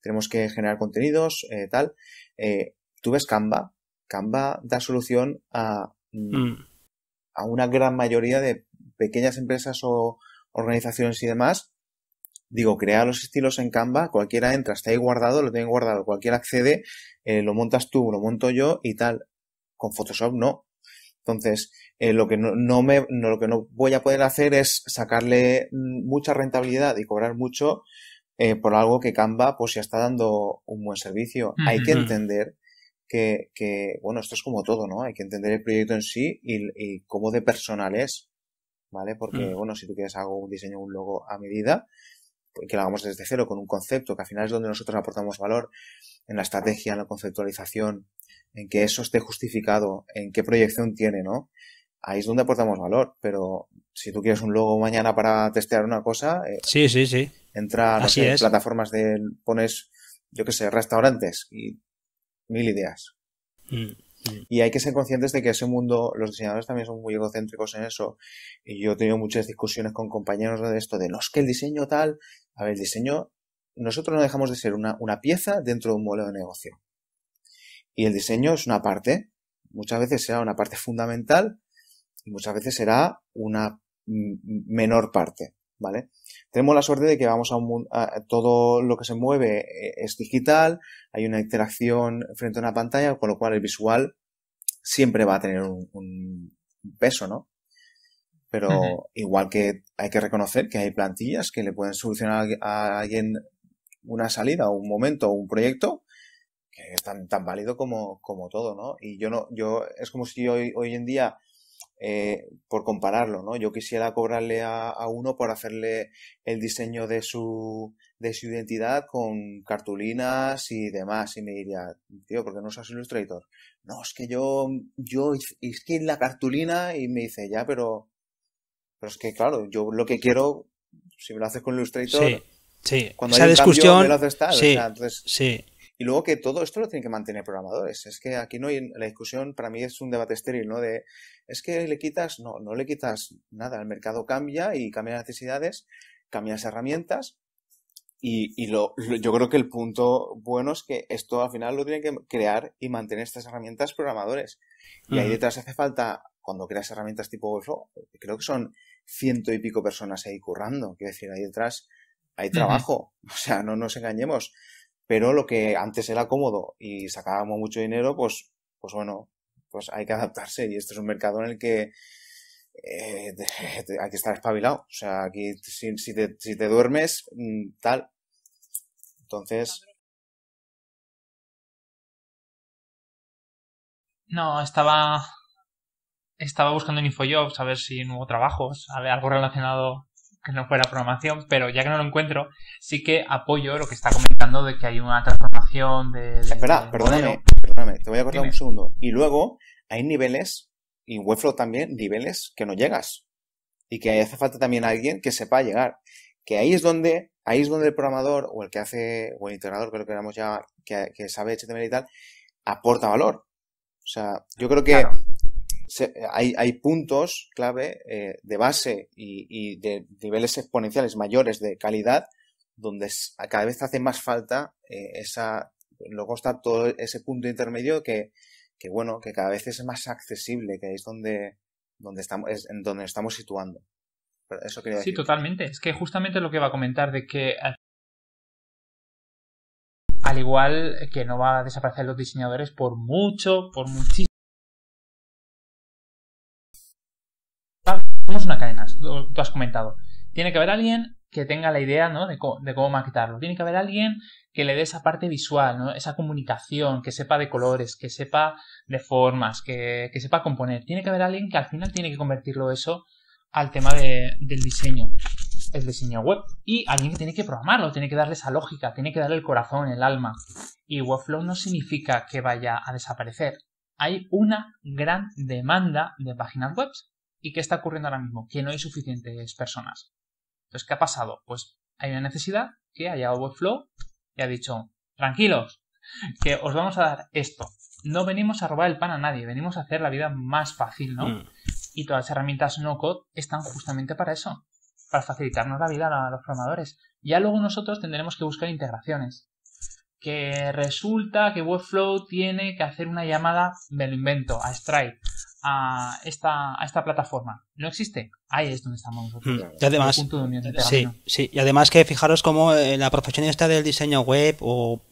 tenemos que generar contenidos, eh, tal. Eh, tú ves Canva, Canva da solución a, mm, mm. a una gran mayoría de pequeñas empresas o organizaciones y demás digo, crea los estilos en Canva, cualquiera entra, está ahí guardado, lo tienen guardado, cualquiera accede, eh, lo montas tú, lo monto yo y tal. Con Photoshop no. Entonces, eh, lo que no, me, no, lo que no voy a poder hacer es sacarle mm, mucha rentabilidad y cobrar mucho eh, por algo que Canva pues ya está dando un buen servicio. Hay que entender que, que, bueno, esto es como todo, ¿no? Hay que entender el proyecto en sí y, y cómo de personal es, ¿vale? Porque, mm. bueno, si tú quieres hago un diseño, un logo a medida, que lo hagamos desde cero con un concepto, que al final es donde nosotros aportamos valor en la estrategia, en la conceptualización, en que eso esté justificado, en qué proyección tiene, ¿no? Ahí es donde aportamos valor, pero si tú quieres un logo mañana para testear una cosa, eh, sí, sí, sí. entra así las en plataformas de, pones, yo qué sé, restaurantes y mil ideas. Mm. Y hay que ser conscientes de que ese mundo, los diseñadores también son muy egocéntricos en eso. Y yo he tenido muchas discusiones con compañeros de esto, de no es que el diseño tal, a ver, el diseño, nosotros no dejamos de ser una, una pieza dentro de un modelo de negocio. Y el diseño es una parte, muchas veces será una parte fundamental y muchas veces será una menor parte, ¿vale? tenemos la suerte de que vamos a, todo lo que se mueve eh, es digital, hay una interacción frente a una pantalla, con lo cual el visual siempre va a tener un, peso, ¿no? Pero igual que hay que reconocer que hay plantillas que le pueden solucionar a alguien una salida, un momento, un proyecto, que es tan, tan válido como, como todo, ¿no? Y yo no, yo, es como si hoy, hoy en día eh, por compararlo, ¿no? Yo quisiera cobrarle a, uno por hacerle el diseño de su, de su identidad con cartulinas y demás, y me diría, tío, ¿por qué no usas Illustrator? No, es que yo, yo, es que la cartulina, y me dice, ya, pero, pero es que claro, yo lo que quiero, si me lo haces con Illustrator, sí, cuando hay un discusión, cambio, me lo haces tal, o sea, entonces, sí. Y luego que todo esto lo tienen que mantener programadores. Es que aquí no hay, la discusión para mí es un debate estéril, ¿no? De, es que le quitas, no, no le quitas nada. El mercado cambia y cambian las necesidades, cambian las herramientas. Y, y lo, yo creo que el punto bueno es que esto al final lo tienen que crear y mantener estas herramientas programadores. Y ahí detrás hace falta, cuando creas herramientas tipo creo que son ciento y pico personas ahí currando. Quiero decir, ahí detrás hay trabajo. *laughs* O sea, no nos engañemos pero lo que antes era cómodo y sacábamos mucho dinero, pues, pues bueno, pues hay que adaptarse y este es un mercado en el que eh, *laughs* hay que estar espabilado. O sea, aquí si, te, duermes, mm, tal. Entonces... No, estaba estaba buscando en InfoJobs a ver si hubo trabajos, a algo relacionado que no fue la programación, pero ya que no lo encuentro, sí que apoyo lo que está comentando de que hay una transformación de. Espera, perdóname, perdóname, te voy a cortar un segundo. Y luego hay niveles, y Webflow también, niveles que no llegas. Y que hace falta también alguien que sepa llegar. Que ahí es donde, ahí es donde el programador, o el que hace, o el integrador, que lo queramos ya, que, sabe HTML y tal, aporta valor. O sea, yo creo que hay, puntos clave eh, de base y, de niveles exponenciales mayores de calidad donde cada vez hace más falta eh, esa luego está todo ese punto intermedio que, bueno que cada vez es más accesible que es donde donde estamos en donde estamos situando sí totalmente es que justamente lo que iba a comentar de que al igual que no va a desaparecer los diseñadores por mucho por muchísimo una cadena, tú has comentado. Tiene que haber alguien que tenga la idea de, cómo maquitarlo, Tiene que haber alguien que le dé esa parte visual, esa comunicación, que sepa de colores, que sepa de formas, que, sepa componer. Tiene que haber alguien que al final tiene que convertirlo eso al tema del diseño, el diseño web. Y alguien que tiene que programarlo, tiene que darle esa lógica, tiene que darle el corazón, el alma. Y Webflow no significa que vaya a desaparecer. Hay una gran demanda de páginas web ¿Y qué está ocurriendo ahora mismo? Que no hay suficientes personas. Entonces, ¿qué ha pasado? Pues hay una necesidad que ha haya Webflow y ha dicho, tranquilos, que os vamos a dar esto. No venimos a robar el pan a nadie, venimos a hacer la vida más fácil, ¿no? Mm. Y todas las herramientas no-code están justamente para eso, para facilitarnos la vida a los programadores. Ya luego nosotros tendremos que buscar integraciones. Que resulta que Webflow tiene que hacer una llamada, me lo invento, a Stripe a esta, a esta plataforma. No existe. Ahí es donde estamos nosotros. Hmm. Y además, sí, y además que fijaros cómo eh, la profesión está del diseño web o,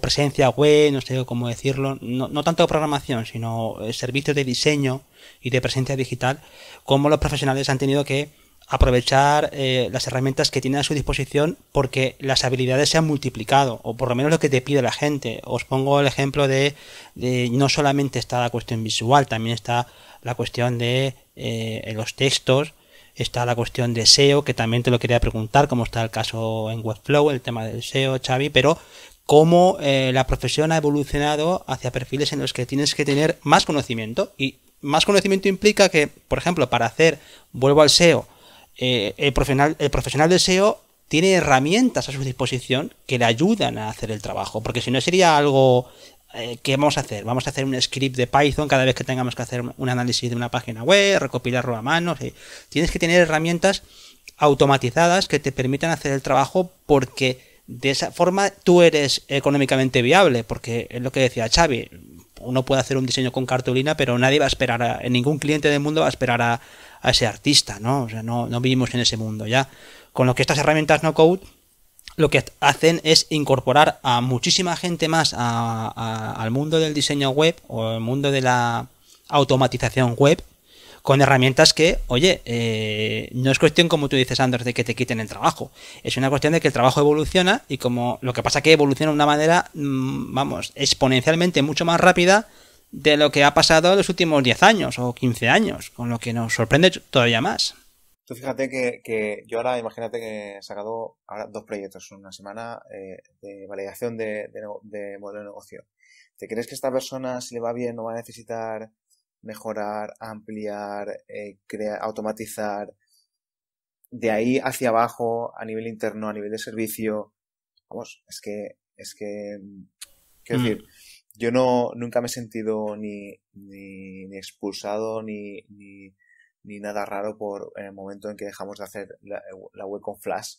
presencia web, no sé cómo decirlo, no, no tanto programación, sino eh, servicios de diseño y de presencia digital, como los profesionales han tenido que aprovechar eh, las herramientas que tiene a su disposición porque las habilidades se han multiplicado, o por lo menos lo que te pide la gente. Os pongo el ejemplo de, no solamente está la cuestión visual, también está la cuestión de eh, los textos, está la cuestión de SEO, que también te lo quería preguntar, como está el caso en Webflow, el tema del SEO, Xavi, pero cómo eh, la profesión ha evolucionado hacia perfiles en los que tienes que tener más conocimiento. Y más conocimiento implica que, por ejemplo, para hacer, vuelvo al SEO, eh, el, profesional, el profesional SEO tiene herramientas a su disposición que le ayudan a hacer el trabajo, porque si no sería algo eh, que vamos a hacer. Vamos a hacer un script de Python cada vez que tengamos que hacer un análisis de una página web, recopilarlo a mano. Tienes que tener herramientas automatizadas que te permitan hacer el trabajo porque de esa forma tú eres económicamente viable, porque es lo que decía Xavi, uno puede hacer un diseño con cartulina, pero nadie va a esperar, a, ningún cliente del mundo va a esperar a, a ese artista, ¿no? O sea, no, no vivimos en ese mundo ya. Con lo que estas herramientas no code lo que hacen es incorporar a muchísima gente más al mundo del diseño web o al mundo de la automatización web con herramientas que, oye, eh, no es cuestión, como tú dices, Anders, de que te quiten el trabajo. Es una cuestión de que el trabajo evoluciona y como lo que pasa es que evoluciona de una manera, mm, vamos, exponencialmente mucho más rápida de lo que ha pasado en los últimos 10 años o 15 años, con lo que nos sorprende todavía más. Tú fíjate que, que yo ahora, imagínate que he sacado ahora dos proyectos en una semana eh, de validación de, modelo de negocio. ¿Te crees que esta persona, si le va bien, no va a necesitar mejorar, ampliar, eh, automatizar? De ahí hacia abajo, a nivel interno, a nivel de servicio. Vamos, es que, es que, mm, quiero mm. decir, yo no, nunca me he sentido ni, expulsado ni, nada raro por en el momento en que dejamos de hacer la, web con Flash.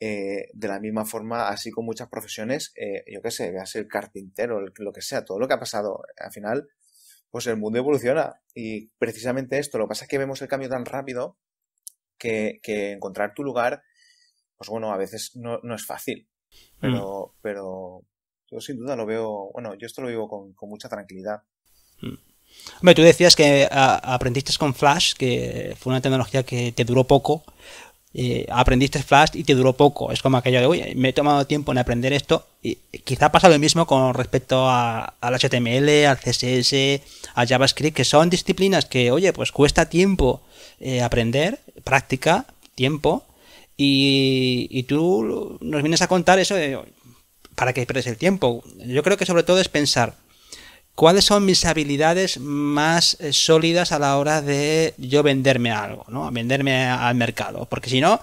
Eh, de la misma forma, así con muchas profesiones, eh, yo qué sé, a ser carpintero, lo que sea, todo lo que ha pasado, eh, al final, pues el mundo evoluciona. Y precisamente esto, lo que pasa es que vemos el cambio tan rápido que, encontrar tu lugar, pues bueno, a veces no, es fácil. Mm. Pero, pero yo sin duda lo veo, bueno, yo esto lo vivo con, mucha tranquilidad. Hmm. Hombre, tú decías que aprendiste con Flash, que fue una tecnología que te duró poco. Eh, aprendiste Flash y te duró poco. Es como aquello de, oye, me he tomado tiempo en aprender esto. Y quizá pasa lo mismo con respecto al HTML, al CSS, a JavaScript, que son disciplinas que, oye, pues cuesta tiempo eh, aprender, práctica, tiempo. Y, y, tú nos vienes a contar eso de, ¿para que pierdes el tiempo? Yo creo que sobre todo es pensar cuáles son mis habilidades más eh, sólidas a la hora de yo venderme algo, ¿no? Venderme al mercado. Porque si no,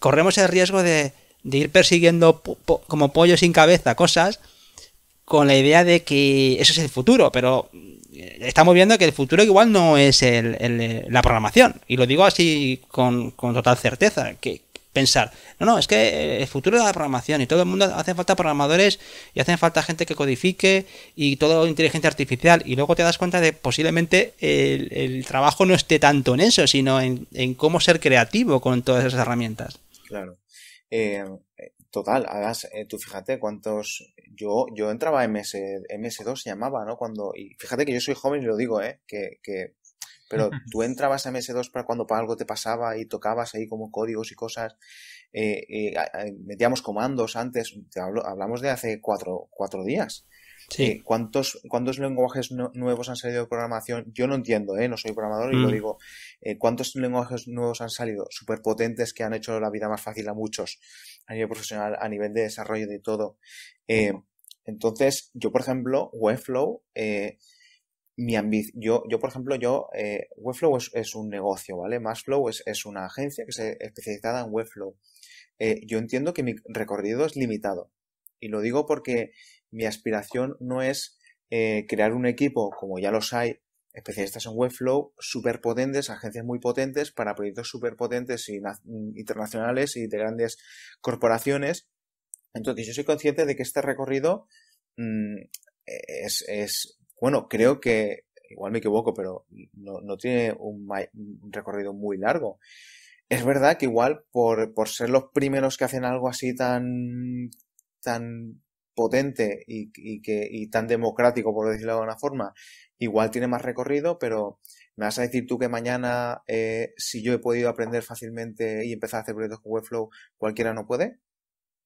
corremos el riesgo de, ir persiguiendo como pollo sin cabeza cosas con la idea de que eso es el futuro, pero eh, estamos viendo que el futuro igual no es eh, la programación. Y lo digo así con, con total certeza, que, pensar, no, no, es que eh, el futuro de la programación y todo el mundo hace falta programadores y hacen falta gente que codifique y todo inteligencia artificial y luego te das cuenta de posiblemente el, trabajo no esté tanto en eso, sino en, cómo ser creativo con todas esas herramientas. Claro. Eh, total, hagas, eh, tú fíjate cuántos... Yo, yo entraba a MS, MS2, se llamaba, ¿no? Cuando, y fíjate que yo soy joven y lo digo, ¿eh? Que, que pero *laughs* tú entrabas a MS2 para cuando para algo te pasaba y tocabas ahí como códigos y cosas, eh, eh metíamos comandos antes, te hablamos de hace cuatro, días. Sí. Eh, ¿cuántos, ¿Cuántos lenguajes nuevos han salido de programación? Yo no entiendo, ¿eh? no soy programador y lo mm. digo. Eh, ¿Cuántos lenguajes nuevos han salido? Súper potentes que han hecho la vida más fácil a muchos a nivel profesional, a nivel de desarrollo de todo. entonces, yo, por ejemplo, Webflow, mi ambición, yo, yo, por ejemplo, yo, eh, Webflow es, un negocio, ¿vale? Masflow es, es una agencia que se especializada en Webflow. Eh, yo entiendo que mi recorrido es limitado. Y lo digo porque mi aspiración no es eh, crear un equipo, como ya los hay, especialistas en Webflow, súper potentes, agencias muy potentes para proyectos súper potentes y internacionales y de grandes corporaciones. Entonces, yo soy consciente de que este recorrido mm, es bueno, creo que, igual me equivoco, pero no, tiene un, recorrido muy largo. Es verdad que igual por, ser los primeros que hacen algo así tan, tan potente y, tan democrático, por decirlo de alguna forma, igual tiene más recorrido, pero me vas a decir tú que mañana, eh, si yo he podido aprender fácilmente y empezar a hacer proyectos con Webflow, cualquiera no puede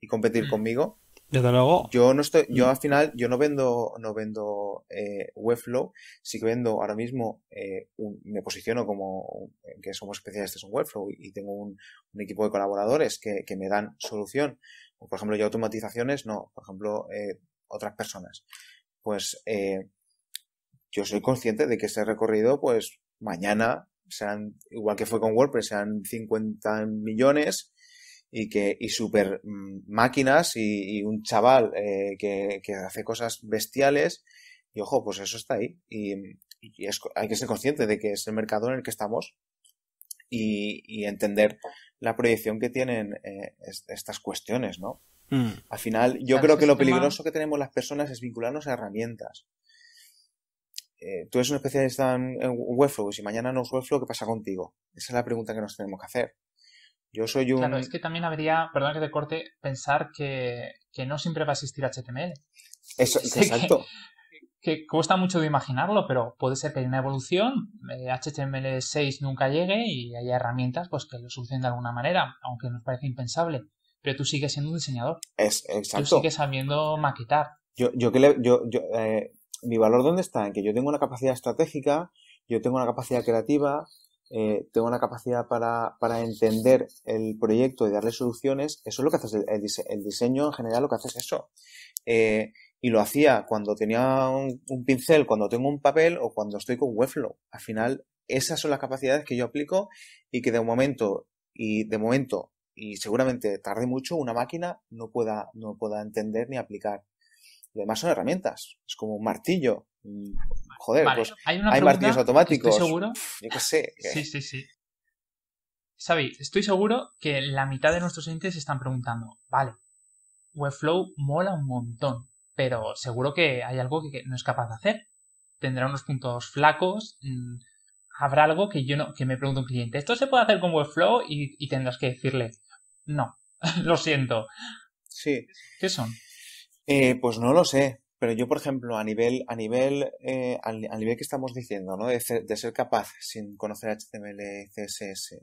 y competir mm. conmigo. Yo no estoy, yo mm. al final, yo no vendo, no vendo eh, Webflow, sí que vendo ahora mismo, eh, me posiciono como eh, que somos especialistas en Webflow y tengo un, equipo de colaboradores que, me dan solución. Por ejemplo, yo automatizaciones, no, por ejemplo, otras personas. Pues yo soy consciente de que ese recorrido, pues mañana, sean, igual que fue con WordPress, sean 50 millones, y que y super mm, máquinas y, un chaval eh, que, hace cosas bestiales y ojo pues eso está ahí y, hay que ser consciente de que es el mercado en el que estamos y, entender la proyección que tienen eh, estas cuestiones no mm. al final yo creo que lo peligroso que tenemos las personas es vincularnos a herramientas eh, tú eres un especialista en Webflow y si mañana no es Webflow ¿qué pasa contigo? esa es la pregunta que nos tenemos que hacer yo soy un... Claro, es que también habría, perdón que te corte, pensar que, no siempre va a existir HTML. Eso, *laughs* exacto. Que, cuesta mucho de imaginarlo, pero puede ser que haya una evolución, HTML6 eh, nunca llegue y haya herramientas pues que lo solucionen de alguna manera, aunque nos parece impensable. Pero tú sigues siendo un diseñador. Es, exacto. Tú sigues sabiendo maquitar. Yo, yo que yo, yo, eh, mi valor dónde está en que yo tengo una capacidad estratégica, yo tengo una capacidad creativa, eh, tengo una capacidad para, entender el proyecto y darle soluciones, eso es lo que haces, el, diseño en general, lo que haces es eso. Eh, y lo hacía cuando tenía un, pincel, cuando tengo un papel o cuando estoy con Webflow. Al final, esas son las capacidades que yo aplico y que de momento, y de momento, y seguramente tarde mucho, una máquina no pueda, no pueda entender ni aplicar. además son herramientas, es como un martillo. Mm, joder, pues hay, una automáticos. Estoy seguro. *laughs* Sí, sí, sí. estoy seguro que la mitad de nuestros clientes están preguntando, vale, Webflow mola un montón, pero seguro que hay algo que no es capaz de hacer. Tendrá unos puntos flacos, mm, habrá algo que yo no, que me pregunte un cliente, ¿esto se puede hacer con Webflow? Y, tendrás que decirle, no, *laughs* lo siento. Sí. ¿Qué son? Eh, pues no lo sé. Pero yo, por ejemplo, a nivel, a nivel, eh, al, nivel que estamos diciendo, ¿no? De ser, capaz, sin conocer HTML, CSS,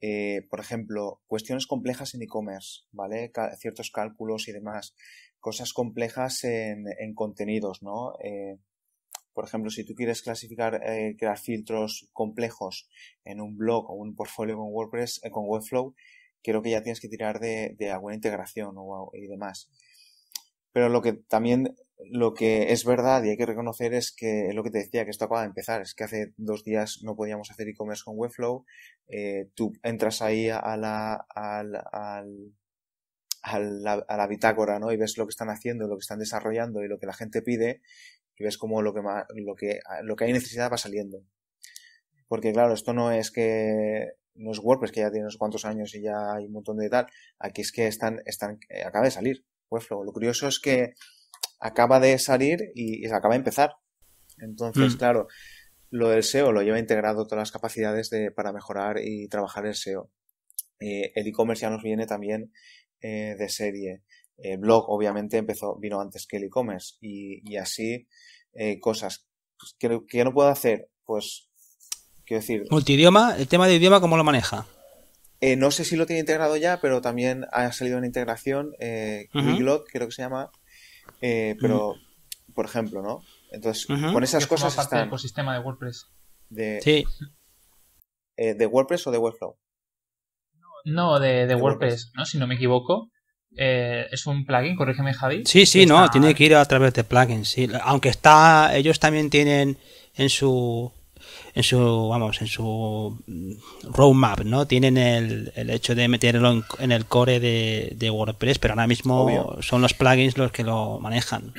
eh, por ejemplo, cuestiones complejas en e-commerce, ¿vale? ciertos cálculos y demás, cosas complejas en, en contenidos, ¿no? Eh, por ejemplo, si tú quieres clasificar, eh, crear filtros complejos en un blog o un portfolio con WordPress, eh, con Webflow, creo que ya tienes que tirar de, de alguna integración o, y demás. Pero lo que también lo que es verdad y hay que reconocer es que lo que te decía, que esto acaba de empezar, es que hace dos días no podíamos hacer e-commerce con Webflow, eh, tú entras ahí a la, al la, a la, bitácora ¿no? y ves lo que están haciendo, lo que están desarrollando y lo que la gente pide y ves como lo que, lo que, lo que hay necesidad va saliendo. Porque claro, esto no es que no es WordPress que ya tiene unos cuantos años y ya hay un montón de tal, aquí es que están, están, eh, acaba de salir lo curioso es que acaba de salir y, se acaba de empezar. Entonces, mm. claro, lo del SEO lo lleva integrado todas las capacidades para mejorar y trabajar el SEO. Eh, el e-commerce ya nos viene también eh, de serie. Eh, blog, obviamente, empezó, vino antes que el e-commerce. Y, así eh, cosas que, que, no puedo hacer, pues, quiero decir. Multidioma, el tema de idioma, ¿cómo lo maneja? Eh, no sé si lo tiene integrado ya, pero también ha salido una integración, eh, creo que se llama, eh, pero, por ejemplo, ¿no? Entonces, con esas cosas están... Del ecosistema de WordPress. sí. Eh, ¿De WordPress o de Webflow? No, de, WordPress, ¿no? Si no me equivoco. es un plugin, corrígeme Javi. Sí, sí, no, tiene que ir a través de plugins, sí. Aunque está, ellos también tienen en su en su, vamos, en su mm, roadmap, ¿no? Tienen el, hecho de meterlo en, el core de, WordPress, pero ahora mismo son los plugins los que lo manejan.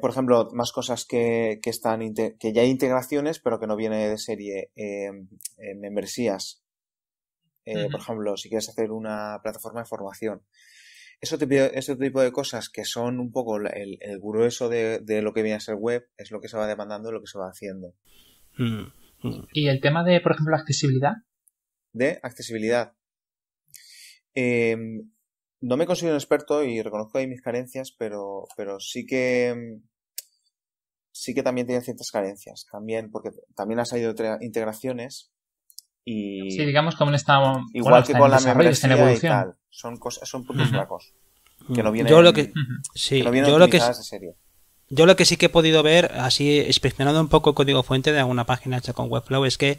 Por ejemplo, más cosas que, están que ya hay integraciones, pero que no viene de serie, em, membresías. Eh, por ejemplo, si quieres hacer una plataforma de formación. Eso tipo, tipo de cosas que son un poco el, grueso de, lo que viene a ser web es lo que se va demandando y lo que se va haciendo. Mm. ¿Y el tema de, por ejemplo, accesibilidad? De accesibilidad. Em, no me considero un experto y reconozco ahí mis carencias, pero, pero sí que em, sí que también tiene ciertas carencias. También, porque también has salido integraciones y. Sí, digamos como estamos. Igual que con la en evolución. Y tal. Son cosas, son puntos fracos. Que no vienen, yo lo que, sí, yo lo que, yo lo que sí que he podido ver, así inspeccionando un poco el código fuente de alguna página hecha con Webflow, es que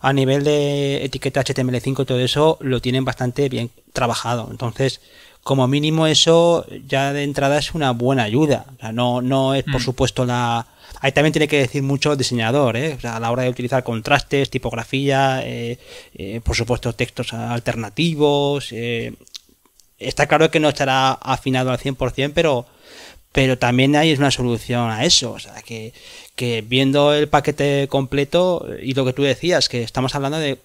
a nivel de etiqueta HTML5 y todo eso lo tienen bastante bien trabajado. Entonces, como mínimo eso ya de entrada es una buena ayuda. O sea, no, no es por mm. supuesto la... Ahí también tiene que decir mucho el diseñador, ¿eh? a la hora de utilizar contrastes, tipografía, eh, eh, por supuesto textos alternativos. Eh, está claro que no estará afinado al 100%, pero pero también hay una solución a eso. O sea, que, que viendo el paquete completo y lo que tú decías, que estamos hablando de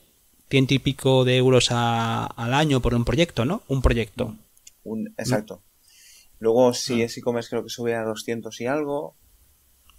ciento y pico de euros al año por un proyecto, ¿no? Un proyecto. Un, exacto. Luego, si ah. es e-commerce, creo que sube a 200 y algo.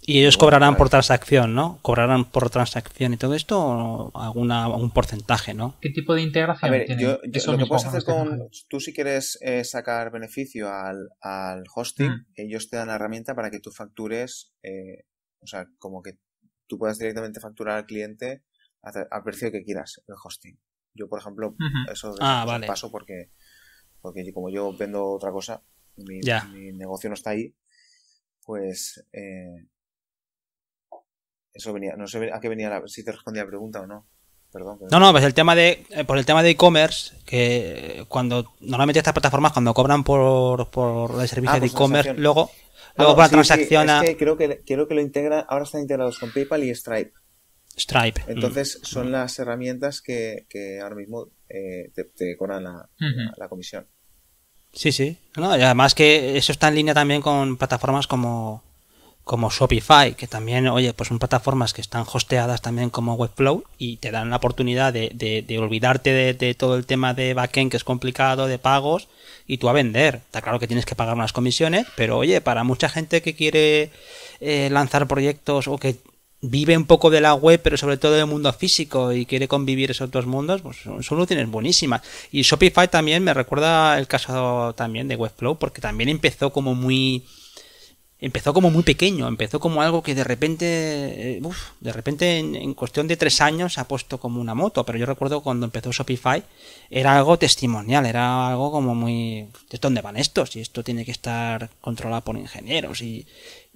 Y ellos cobrarán por transacción, ¿no? ¿Cobrarán por transacción y todo esto o alguna, un porcentaje, ¿no? ¿Qué tipo de integración? A ver, yo, lo que puedes hacer con. Tú, si quieres eh, sacar beneficio al, al hosting, mm. ellos te dan la herramienta para que tú factures, eh, o sea, como que tú puedas directamente facturar al cliente al precio que quieras el hosting. Yo, por ejemplo, eso, ah, es paso porque, porque como yo vendo otra cosa, mi, mi negocio no está ahí, pues. Eh, eso venía, no sé a qué venía la, si te respondía la pregunta o no. Perdón, No, no, pues el tema de, eh, por pues el tema de e-commerce, que cuando normalmente estas plataformas cuando cobran por, por el servicio ah, de e-commerce, luego, ah, luego para creo que que lo integra, ahora están integrados con PayPal y Stripe. Stripe. Mm. Entonces son las herramientas que, ahora mismo eh, te, cobran la, comisión. Sí, sí. además que eso está en línea también con plataformas como como Shopify, que también, oye, pues son plataformas que están hosteadas también como Webflow y te dan la oportunidad de, de, olvidarte de, todo el tema de backend que es complicado, de pagos, y tú a vender. Está claro que tienes que pagar unas comisiones, pero oye, para mucha gente que quiere eh, lanzar proyectos o que vive un poco de la web, pero sobre todo del mundo físico y quiere convivir esos dos mundos, pues son soluciones buenísimas. Y Shopify también me recuerda el caso también de Webflow, porque también empezó como muy empezó como muy pequeño, empezó como algo que de repente, eh, uf, de repente en, cuestión de tres años se ha puesto como una moto, pero yo recuerdo cuando empezó Shopify era algo testimonial, era algo como muy, ¿de dónde van estos? Y esto tiene que estar controlado por ingenieros y,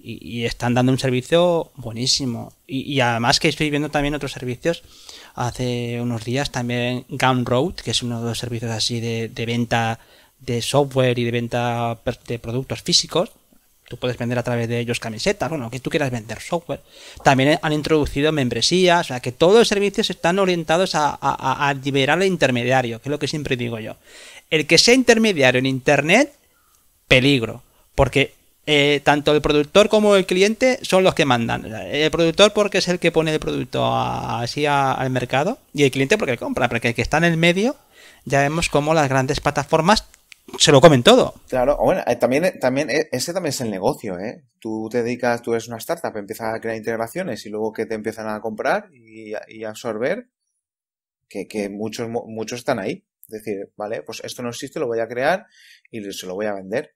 y, están dando un servicio buenísimo. Y, y, además que estoy viendo también otros servicios, hace unos días también Gunroad, que es uno de los servicios así de, de venta de software y de venta de productos físicos, tú puedes vender a través de ellos camisetas, bueno, que tú quieras vender software. También han introducido membresías, o sea, que todos los servicios están orientados a, a, a liberar al intermediario, que es lo que siempre digo yo. El que sea intermediario en Internet, peligro, porque eh, tanto el productor como el cliente son los que mandan. El productor porque es el que pone el producto así al mercado y el cliente porque compra, porque el que está en el medio ya vemos cómo las grandes plataformas se lo comen todo. Claro, bueno, eh, también, eh, también, eh, ese también es el negocio, ¿eh? Tú te dedicas, tú eres una startup, empiezas a crear integraciones y luego que te empiezan a comprar y, absorber, que, que, muchos, muchos están ahí. Es decir, vale, pues esto no existe, lo voy a crear y se lo voy a vender.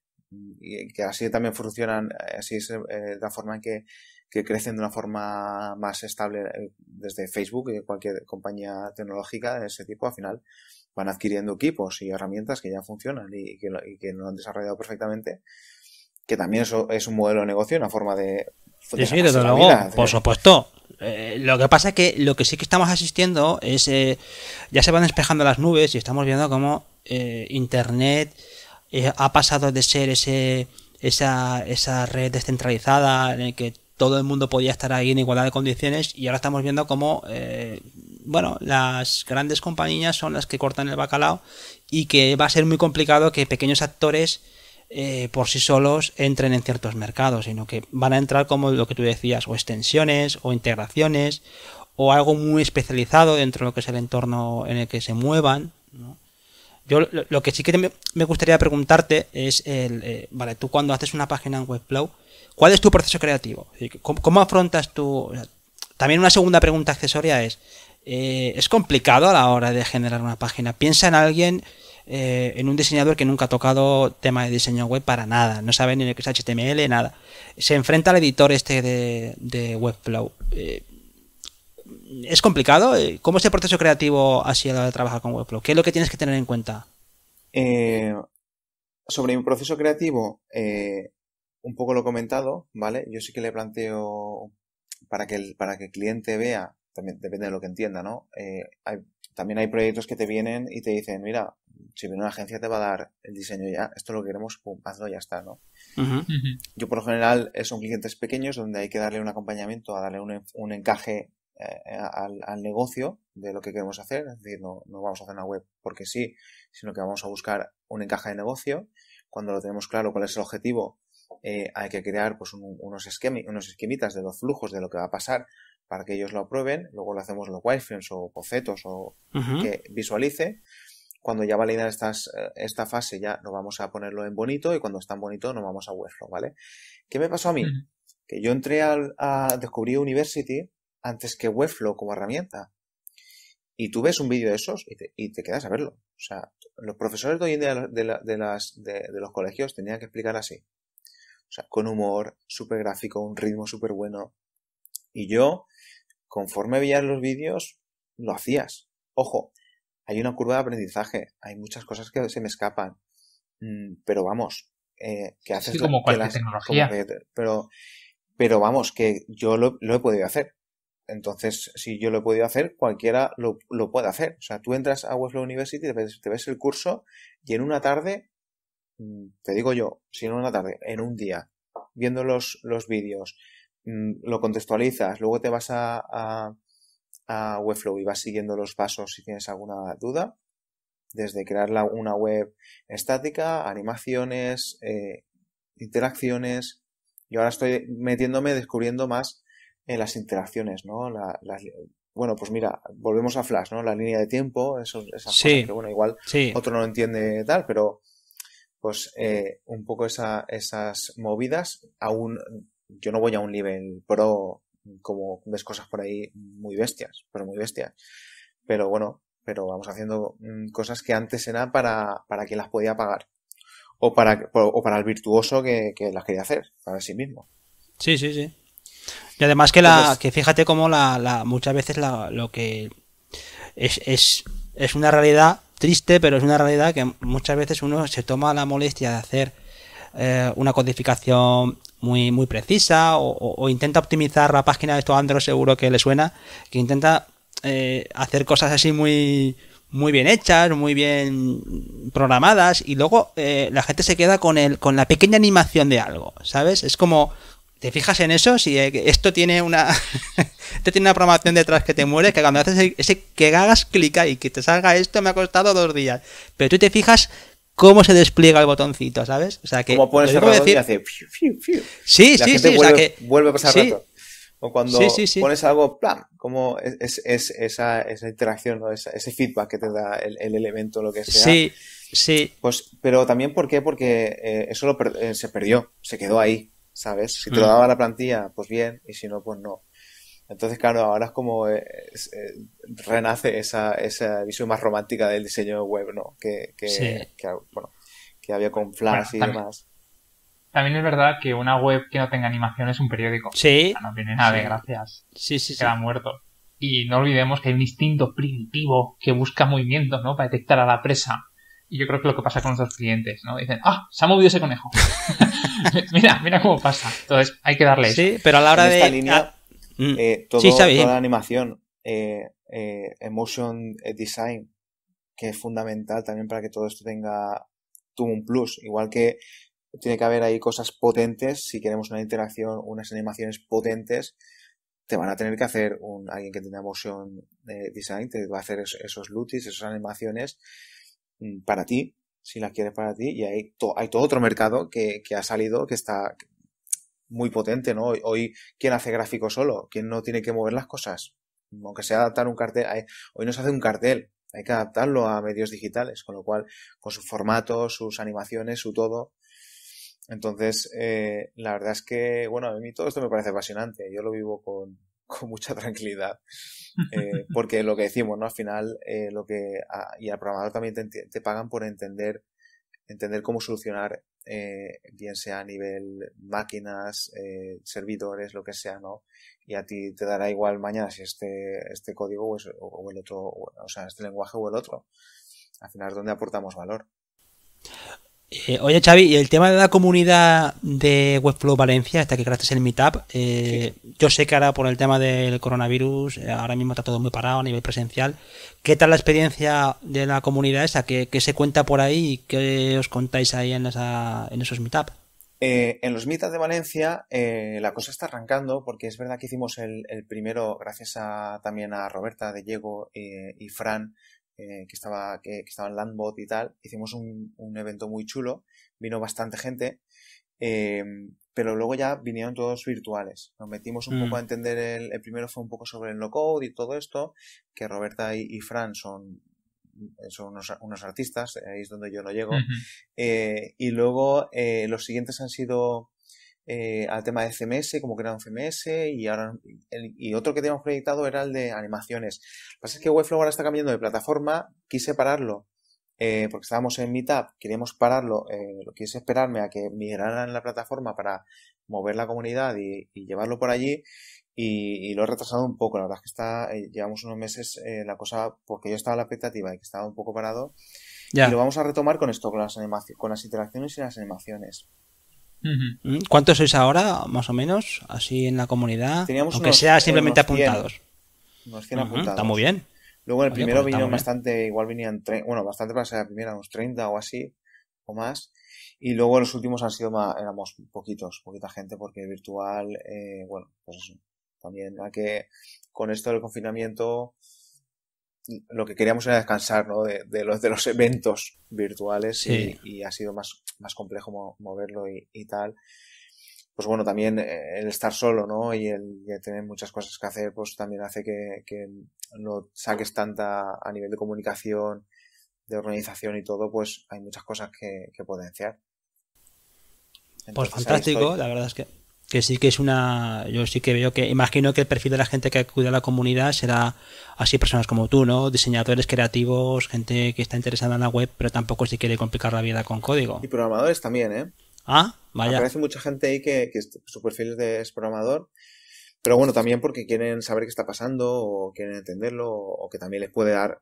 Y que así también funcionan, así es la forma en que, que crecen de una forma más estable desde Facebook y cualquier compañía tecnológica de ese tipo, al final van adquiriendo equipos y herramientas que ya funcionan y que, no han desarrollado perfectamente, que también eso es un modelo de negocio, una forma de... por supuesto. Eh, lo que pasa es que lo que sí que estamos asistiendo es, eh, ya se van despejando las nubes y estamos viendo cómo eh, Internet ha pasado de ser ese, esa, esa red descentralizada en el que todo el mundo podía estar ahí en igualdad de condiciones y ahora estamos viendo cómo eh, bueno, las grandes compañías son las que cortan el bacalao y que va a ser muy complicado que pequeños actores eh, por sí solos entren en ciertos mercados, sino que van a entrar como lo que tú decías, o extensiones, o integraciones, o algo muy especializado dentro de lo que es el entorno en el que se muevan. Yo lo, que sí que me gustaría preguntarte es, eh, vale, tú cuando haces una página en Webflow, ¿cuál es tu proceso creativo? ¿Cómo, afrontas tu... también una segunda pregunta accesoria es, eh, es complicado a la hora de generar una página. Piensa en alguien, eh, en un diseñador que nunca ha tocado tema de diseño web para nada, no sabe ni lo que es HTML, nada. Se enfrenta al editor este de, Webflow. Eh, ¿Es complicado? ¿Cómo es el proceso creativo así a la hora de trabajar con Webflow? ¿Qué es lo que tienes que tener en cuenta? sobre mi proceso creativo, un poco lo he comentado, ¿vale? Yo sí que le planteo para que para que el cliente vea también depende de lo que entienda, ¿no? Eh, también hay proyectos que te vienen y te dicen, mira, si viene una agencia te va a dar el diseño ya, esto lo queremos, pum, hazlo, ya está, ¿no? Yo por lo general eh, son clientes pequeños donde hay que darle un acompañamiento, a darle un, un encaje eh, al, negocio de lo que queremos hacer, es decir, no, no vamos a hacer una web porque sí, sino que vamos a buscar un encaje de negocio. Cuando lo tenemos claro cuál es el objetivo, hay que crear pues, unos, unos esquemitas de los flujos de lo que va a pasar para que ellos lo aprueben, luego lo hacemos los wireframes o bocetos o que visualice. Cuando ya valida estas, eh, esta fase ya no vamos a ponerlo en bonito y cuando está en bonito nos vamos a Webflow, ¿vale? ¿Qué me pasó a mí? Que yo entré al, a descubrir University antes que Webflow como herramienta. Y tú ves un vídeo de esos y te, quedas a verlo. O sea, los profesores de hoy en día de, de los colegios tenían que explicar así. O sea, con humor, súper gráfico, un ritmo súper bueno. Y yo, conforme veías los vídeos, lo hacías. Ojo, hay una curva de aprendizaje, hay muchas cosas que se me escapan, mm, pero vamos, eh, que haces sí, como la, cualquier tecnología. pero, pero vamos, que yo lo, he podido hacer. Entonces, si yo lo he podido hacer, cualquiera lo, puede hacer. O sea, tú entras a Westlaw University, te ves, el curso y en una tarde, mm, te digo yo, si en una tarde, en un día, viendo los, los vídeos, Mm, lo contextualizas, luego te vas a, a, Webflow y vas siguiendo los pasos si tienes alguna duda, desde crear una web estática, animaciones, eh, interacciones. Yo ahora estoy metiéndome, descubriendo más en eh, las interacciones, ¿no? La, bueno, pues mira, volvemos a Flash, ¿no? La línea de tiempo, eso, es sí, bueno, igual otro no entiende tal, pero pues eh, un poco esa, esas movidas aún yo no voy a un nivel pro como ves cosas por ahí muy bestias, pero muy bestias. Pero bueno, pero vamos haciendo mm, cosas que antes era para, para quien las podía pagar. O para, o para el virtuoso que, las quería hacer, para sí mismo. Sí, sí, sí. Y además que la, que fíjate cómo la, la, muchas veces la, lo que es, es, es una realidad triste, pero es una realidad que muchas veces uno se toma la molestia de hacer eh, una codificación muy, muy precisa o, intenta optimizar la página de estos Android seguro que le suena, que intenta eh, hacer cosas así muy, muy bien hechas, muy bien programadas y luego eh, la gente se queda con, el, con la pequeña animación de algo, ¿sabes? Es como... ¿Te fijas en eso? Si esto tiene una. *laughs* esto tiene una programación detrás que te muere, que cuando haces ese que hagas clic y que te salga esto me ha costado dos días. Pero tú te fijas cómo se despliega el botoncito, ¿sabes? O sea que. Como pones el ratón y hace. Sí, sí, sí. Vuelve, o sea vuelve a pasar rato. O cuando pones algo, plan, como es, esa, interacción, ¿no? ese feedback que te da el, elemento, lo que sea. Sí, sí. Pues, pero también, ¿por qué? Porque eh, eso eh, se perdió, se quedó ahí, ¿sabes? Si te lo mm. daba la plantilla, pues bien, y si no, pues no. Entonces, claro, ahora es como eh, eh, renace esa, esa visión más romántica del diseño web, ¿no? Que, que, que bueno, que había con Flash y demás. También es verdad que una web que no tenga animación es un periódico. Sí. no tiene nada de gracias. Sí, sí, Queda muerto. Y no olvidemos que hay un instinto primitivo que busca movimiento ¿no? Para detectar a la presa. Y yo creo que lo que pasa con nuestros clientes, ¿no? Dicen, ah, se ha movido ese conejo. *laughs* *laughs* mira, mira cómo pasa. Entonces, hay que darle Sí, pero a la hora de... Mm. Eh, todo, toda la animación, eh, eh, emotion design, que es fundamental también para que todo esto tenga un plus. Igual que tiene que haber ahí cosas potentes, si queremos una interacción, unas animaciones potentes, te van a tener que hacer un, alguien que tenga emotion design, te va a hacer esos, lutis, esas animaciones mm, para ti, si las quieres para ti, y hay, hay todo otro mercado que, que ha salido, que está, muy potente, ¿no? Hoy, ¿quién hace gráfico solo? ¿Quién no tiene que mover las cosas? Aunque sea adaptar un cartel, hoy no se hace un cartel, hay que adaptarlo a medios digitales, con lo cual, con sus formatos, sus animaciones, su todo. Entonces, eh, la verdad es que, bueno, a mí todo esto me parece apasionante, yo lo vivo con, *laughs* con mucha tranquilidad, eh, *laughs* porque lo que decimos, ¿no? Al final, eh, lo que, ah, y al programador también te, te pagan por entender entender cómo solucionar eh, bien sea a nivel máquinas, eh, servidores, lo que sea, ¿no? Y a ti te dará igual mañana si este, este código pues, o, o el otro, o, o sea, este lenguaje o el otro. Al final es donde aportamos valor. Eh, oye, Xavi, el tema de la comunidad de Webflow Valencia, hasta que creaste el Meetup, eh, yo sé que ahora por el tema del coronavirus, eh, ahora mismo está todo muy parado a nivel presencial. ¿Qué tal la experiencia de la comunidad esa? ¿Qué, se cuenta por ahí y qué os contáis ahí en, en esos Meetup? en los Meetup de Valencia la cosa está arrancando porque es verdad que hicimos el, primero gracias también a Roberta de Diego y Fran eh, que, estaba, que, en Landbot y tal, hicimos un, evento muy chulo, vino bastante gente, em, pero luego ya vinieron todos virtuales. Nos metimos un poco mm. a entender, el, primero fue un poco sobre el no-code y todo esto, que Roberta y, Fran son son unos, artistas, eh, ahí es donde yo no llego. Eh, y luego los siguientes han sido eh, al tema de CMS, como que era un CMS, y ahora y otro que teníamos proyectado era el de animaciones. Lo que pasa es que Webflow ahora está cambiando de plataforma, quise pararlo, eh, porque estábamos en Meetup, queríamos pararlo, eh, quise esperarme a que migraran la plataforma para mover la comunidad y, llevarlo por allí, y, lo he retrasado un poco, la verdad es que está, eh, llevamos unos meses la cosa, porque yo estaba a la expectativa y que estaba un poco parado, y lo vamos a retomar con esto, con las, con las interacciones y las animaciones. ¿Cuántos sois ahora, más o menos, así en la comunidad? Teníamos Aunque sea simplemente apuntados. Está muy bien. Luego en el primero pues vino bastante, igual venían, bueno, bastante para ser la primera, unos 30 o así, o más. Y luego los últimos han sido más, éramos poquitos, poquita gente, porque virtual, eh, bueno, pues eso. También a que con esto del confinamiento lo que queríamos era descansar ¿no? de, los, de los eventos virtuales y, ha sido más, más complejo moverlo y, tal. Pues bueno, también eh, el estar solo ¿no? y, el, tener muchas cosas que hacer, pues también hace que, no saques tanta a nivel de comunicación, de organización y todo, pues hay muchas cosas que, potenciar. pues fantástico, la verdad es que que sí que es una, yo sí que veo que, imagino que el perfil de la gente que acude a la comunidad será así personas como tú, ¿no? Diseñadores creativos, gente que está interesada en la web, pero tampoco si quiere complicar la vida con código. Y programadores también, ¿eh? Ah, vaya. Aparece mucha gente ahí que, su perfil es, de, programador, pero bueno, también porque quieren saber qué está pasando o quieren entenderlo o que también les puede dar,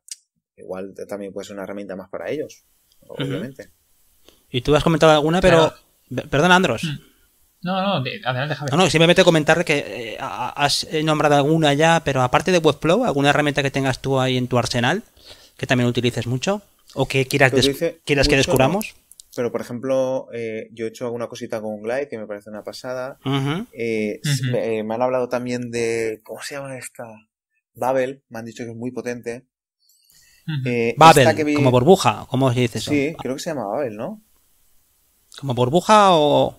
igual también puede ser una herramienta más para ellos, obviamente. Y tú has comentado alguna, pero... perdona Andros. Mm. No, no, adelante, déjame... No, no, simplemente comentarle que eh, has eh, nombrado alguna ya, pero aparte de Webflow, ¿alguna herramienta que tengas tú ahí en tu arsenal que también utilices mucho? ¿O que quieras, quieras que descubramos? Pero, por ejemplo, eh, yo he hecho alguna cosita con Glide que me parece una pasada. me, han hablado también de. ¿Cómo se llama esta? Babel. Me han dicho que es muy potente. Babel, como burbuja, ¿cómo se dice eso? Sí, creo que se llama Babel, ¿no? ¿Como burbuja o.?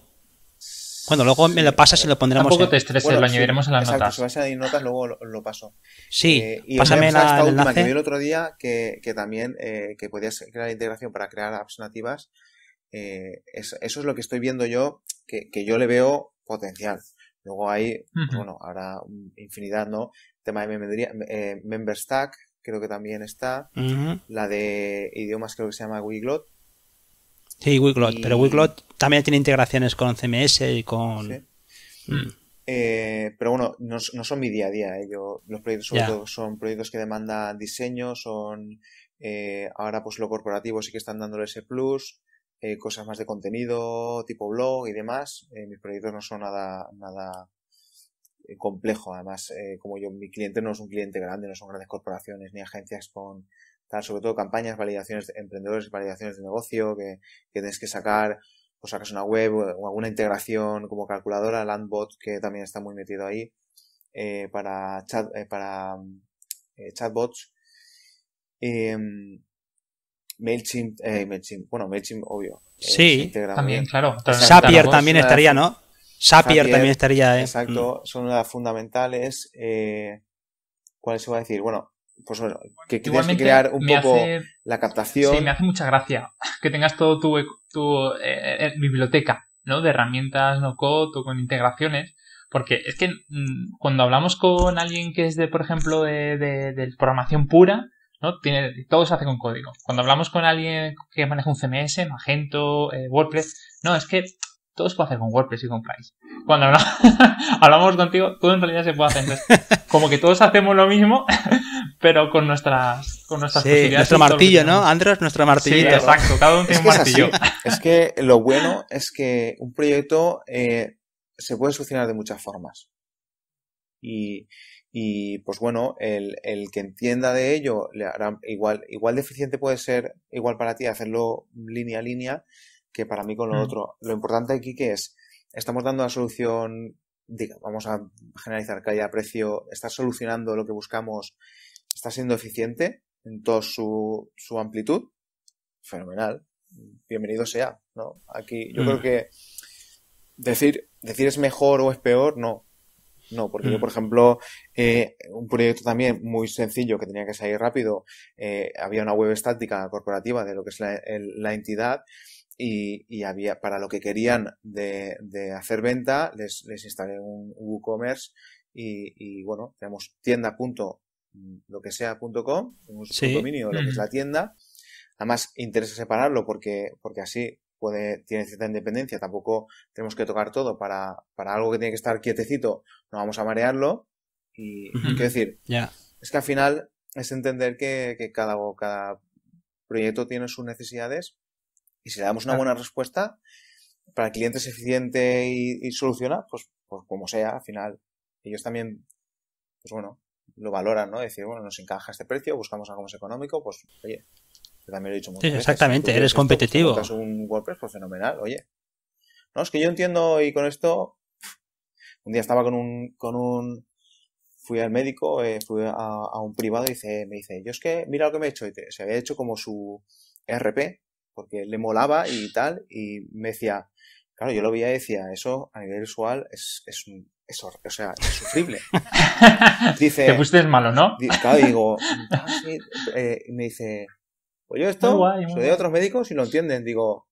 Bueno, luego me lo pasas y lo pondremos. Tampoco te estreses, lo añadiremos en las notas. Si vas a añadir notas, luego lo, paso. Sí, eh, y pásame el última que vi el otro día, que, también eh, que podías crear integración para crear apps nativas, eh, eso es lo que estoy viendo yo, que, yo le veo potencial. Luego hay, pues bueno, habrá infinidad, ¿no? tema de member stack, creo que también está. La de idiomas creo que se llama Wiglot. Sí, Wiglot, pero Wiglot también tiene integraciones con CMS y con... Mm. Eh, pero bueno, no, son mi día a día. Eh. los proyectos son proyectos que demandan diseño, son eh, ahora pues lo corporativo sí que están dándole ese plus, eh, cosas más de contenido, tipo blog y demás. mis proyectos no son nada, nada complejo. Además, como yo, mi cliente no es un cliente grande, no son grandes corporaciones ni agencias con sobre todo campañas, validaciones, de emprendedores, validaciones de negocio que, tienes que sacar, o sacas una web o alguna integración como calculadora, Landbot, que también está muy metido ahí, eh, para, chat, eh, eh, chatbots. Em, MailChimp, MailChimp, bueno, MailChimp, obvio. Sí, también, claro. Zapier también estaría, ¿no? Zapier, también estaría, ¿eh? Exacto, mm. son las fundamentales. ¿Cuál se va a decir? Bueno, pues bueno, que tienes que crear un poco la captación. Sí, me hace mucha gracia que tengas todo tu, tu eh, eh, biblioteca, ¿no? De herramientas no code o con integraciones. Porque es que mm, cuando hablamos con alguien que es de, por ejemplo, de, programación pura, ¿no? Tiene, todo se hace con código. Cuando hablamos con alguien que maneja un CMS, Magento, eh, WordPress, no, es que todo se puede hacer con WordPress y con Price. Cuando *laughs* hablamos, contigo, todo en realidad se puede hacer. *laughs* como que todos hacemos lo mismo, *laughs* pero con nuestras, con nuestras Nuestro martillo, ¿no? Andros, nuestro martillito. Sí, exacto, cada uno tiene un martillo. Es, que lo bueno es que un proyecto eh, se puede solucionar de muchas formas. Y, y pues bueno, el, que entienda de ello, le hará igual, igual de eficiente puede ser, igual para ti, hacerlo línea a línea que para mí con lo mm. otro. Lo importante aquí que es, estamos dando la solución, digamos, vamos a generalizar que haya precio está solucionando lo que buscamos, está siendo eficiente en toda su, amplitud, fenomenal, bienvenido sea, ¿no? Aquí yo creo mm. que decir, decir es mejor o es peor, no. No, porque yo, mm. por ejemplo, eh, un proyecto también muy sencillo que tenía que salir rápido, eh, había una web estática corporativa de lo que es la entidad y, y, había para lo que querían de, hacer venta les, les instalé un WooCommerce y, y bueno tenemos tienda punto mm, lo que sea punto com tenemos un dominio lo que es la tienda además interesa separarlo porque porque así puede tiene cierta independencia tampoco tenemos que tocar todo para, para algo que tiene que estar quietecito no vamos a marearlo y quiero decir ya es que al final es entender que, que cada cada proyecto tiene sus necesidades y si le damos una buena respuesta, para el cliente es eficiente y, soluciona, pues, pues, como sea, al final, ellos también, pues bueno, lo valoran, ¿no? Decir, bueno, nos encaja este precio, buscamos algo más económico, pues oye, yo también lo he dicho mucho. sí, Exactamente, eres competitivo. un WordPress, pues fenomenal, oye. No, es que yo entiendo y con esto, un día estaba con un, con un, fui al médico, eh, fui a, un privado y dice, me dice, yo es que, mira lo que me he hecho, y se había hecho como su RP, porque le molaba y tal, y me decía, claro, yo lo veía y decía, eso a nivel visual es, es un o sea, es sufrible. *laughs* Dice, Te pusiste malo, ¿no? Claro, digo, ah, eh, me dice, pues yo esto lo de otros médicos y lo entienden. Digo,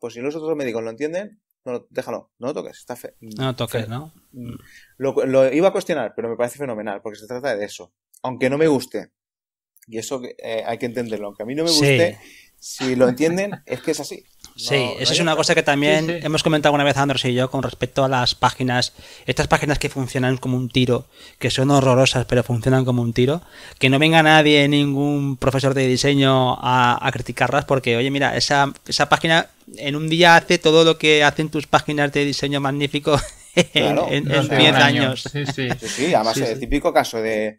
pues si los otros médicos lo entienden, no, déjalo, no lo toques, está No lo toques, ¿no? Mm, lo, iba a cuestionar, pero me parece fenomenal, porque se trata de eso. Aunque no me guste, y eso eh, hay que entenderlo, aunque a mí no me guste, si lo entienden, es que es así. sí, eso es una cosa que también hemos comentado una vez Andrés y yo con respecto a las páginas, estas páginas que funcionan como un tiro, que son horrorosas pero funcionan como un tiro, que no venga nadie, ningún profesor de diseño a, a criticarlas porque, oye, mira, esa, esa página en un día hace todo lo que hacen tus páginas de diseño magnífico *laughs* en 10 años. Sí, sí, sí, además es el típico caso de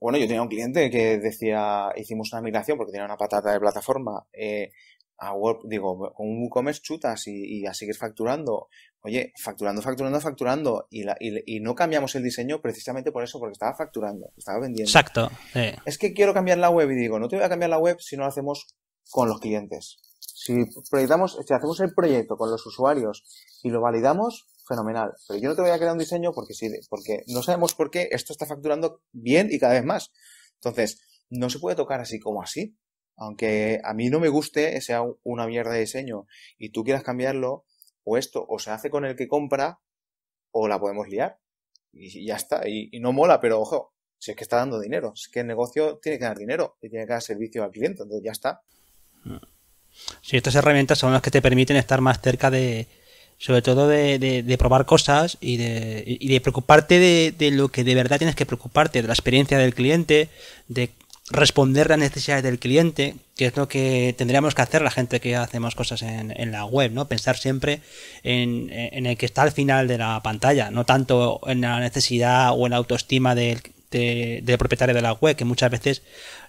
bueno, yo tenía un cliente que decía, hicimos una migración porque tenía una patata de plataforma eh, a Word, digo, con un WooCommerce chutas y, así a seguir facturando. Oye, facturando, facturando, facturando. Y, y, no cambiamos el diseño precisamente por eso, porque estaba facturando, estaba vendiendo. Exacto. Es que quiero cambiar la web y digo, no te voy a cambiar la web si no lo hacemos con los clientes. Si proyectamos, si hacemos el proyecto con los usuarios y lo validamos, fenomenal. Pero yo no te voy a crear un diseño porque sí, porque no sabemos por qué esto está facturando bien y cada vez más. Entonces, no se puede tocar así como así. Aunque a mí no me guste, sea una mierda de diseño y tú quieras cambiarlo, o esto, o se hace con el que compra, o la podemos liar. Y ya está. Y, no mola, pero ojo, si es que está dando dinero, es que el negocio tiene que dar dinero y tiene que dar servicio al cliente, entonces ya está. Mm. Sí, estas herramientas son las que te permiten estar más cerca de, sobre todo de, de, probar cosas y de, y de preocuparte de, lo que de verdad tienes que preocuparte, de la experiencia del cliente, de responder las necesidades del cliente, que es lo que tendríamos que hacer la gente que hacemos cosas en, en la web, ¿no? Pensar siempre en, en, el que está al final de la pantalla, no tanto en la necesidad o en la autoestima del, de, propietario de la web, que muchas veces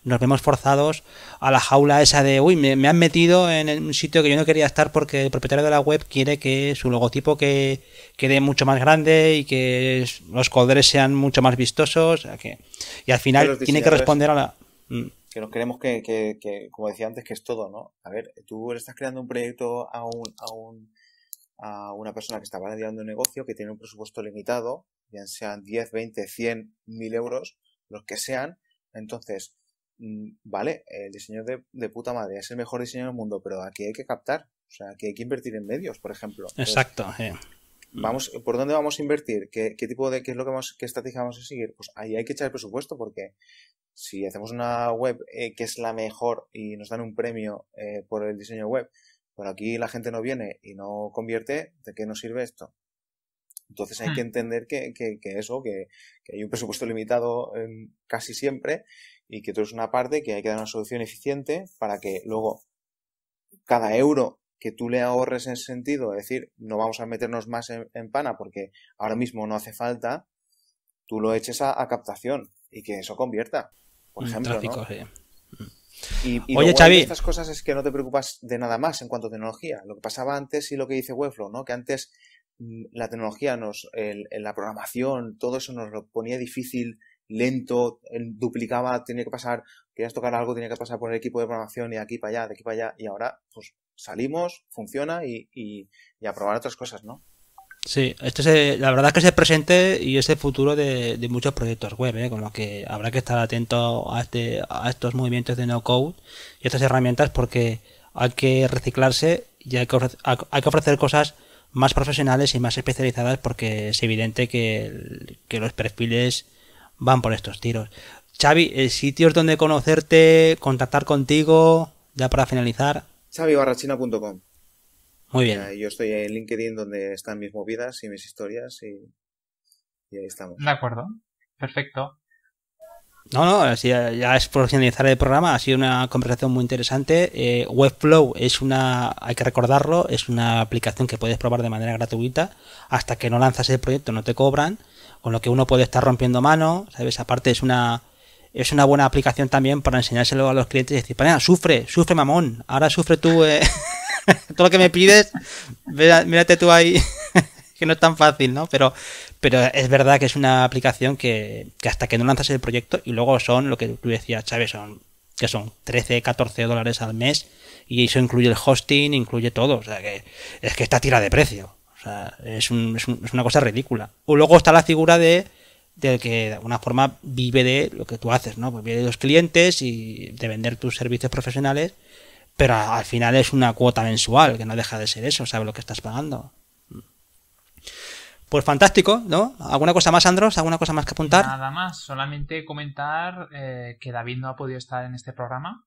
nos vemos forzados a la jaula esa de, uy, me, han metido en un sitio que yo no quería estar porque el propietario de la web quiere que su logotipo que quede mucho más grande y que los colores sean mucho más vistosos. y al final tiene que responder a la... Mm. Que nos queremos que, que, como decía antes, que es todo, ¿no? A ver, tú estás creando un proyecto a, un, a, a una persona que está validando un negocio, que tiene un presupuesto limitado, ya sean 10, 20, 100, 1000 euros, los que sean. Entonces, mm, vale, el diseño de, puta madre es el mejor diseño del mundo, pero aquí hay que captar, o sea, aquí hay que invertir en medios, por ejemplo. Exacto. Vamos, ¿Por dónde vamos a invertir? ¿Qué, tipo de, qué es lo que vamos, qué estrategia vamos a seguir? Pues ahí hay que echar el presupuesto porque si hacemos una web eh, que es la mejor y nos dan un premio eh, por el diseño web, pero aquí la gente no viene y no convierte, ¿de qué nos sirve esto? Entonces hay ah. que entender que, que, eso, que, hay un presupuesto limitado casi siempre y que tú es una parte que hay que dar una solución eficiente para que luego cada euro que tú le ahorres en ese sentido, es decir, no vamos a meternos más en, pana porque ahora mismo no hace falta, tú lo eches a, captación y que eso convierta. Por mm, ejemplo, ¿no? Mm. Y, de estas cosas es que no te preocupas de nada más en cuanto a tecnología. Lo que pasaba antes y lo que dice Webflow, ¿no? Que antes Mm, la tecnología nos, en la programación, todo eso nos lo ponía difícil, lento, duplicaba, tenía que pasar, querías tocar algo, tenía que pasar por el equipo de programación y aquí para allá, de aquí para allá, y ahora pues salimos, funciona y, y, y a probar otras cosas, ¿no? Sí, este es, la verdad es que es el presente y es el futuro de, muchos proyectos web, ¿eh? con lo que habrá que estar atento a, este, a estos movimientos de no-code y estas herramientas porque hay que reciclarse y hay que, hay que ofrecer cosas más profesionales y más especializadas porque es evidente que, los perfiles van por estos tiros. Xavi, sitios donde conocerte, contactar contigo, ya para finalizar. xavibarrachina.com Muy bien. Yo estoy en LinkedIn donde están mis movidas y mis historias y, y ahí estamos. De acuerdo, perfecto. No, no, ya, es por finalizar el programa, ha sido una conversación muy interesante. Eh, Webflow es una, hay que recordarlo, es una aplicación que puedes probar de manera gratuita. Hasta que no lanzas el proyecto no te cobran, con lo que uno puede estar rompiendo mano, ¿sabes? Aparte es una, es una buena aplicación también para enseñárselo a los clientes y decir, para sufre, sufre mamón, ahora sufre tú eh, *laughs* todo lo que me pides, mírate tú ahí. *laughs* que no es tan fácil, ¿no? Pero, pero es verdad que es una aplicación que, que hasta que no lanzas el proyecto y luego son lo que tú decías, Chávez, son que son 13, 14 dólares al mes y eso incluye el hosting, incluye todo, o sea que es que está tira de precio, o sea, es, una cosa ridícula. O luego está la figura de del que de alguna forma vive de lo que tú haces, ¿no? Pues vive de los clientes y de vender tus servicios profesionales, pero al final es una cuota mensual, que no deja de ser eso, ¿sabes lo que estás pagando? Pues fantástico, ¿no? ¿Alguna cosa más, Andros? ¿Alguna cosa más que apuntar? Nada más, solamente comentar eh, que David no ha podido estar en este programa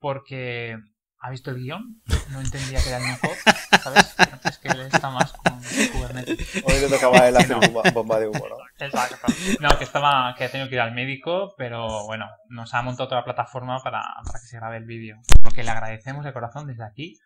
porque ha visto el guión, no entendía que era el mejor, ¿sabes? Es que él está más con Kubernetes. Hoy le tocaba él hacer bomba de humo, ¿no? Exacto. No, que estaba, que ha tenido que ir al médico, pero bueno, nos ha montado toda la plataforma para, que se grabe el vídeo. Porque le agradecemos de corazón desde aquí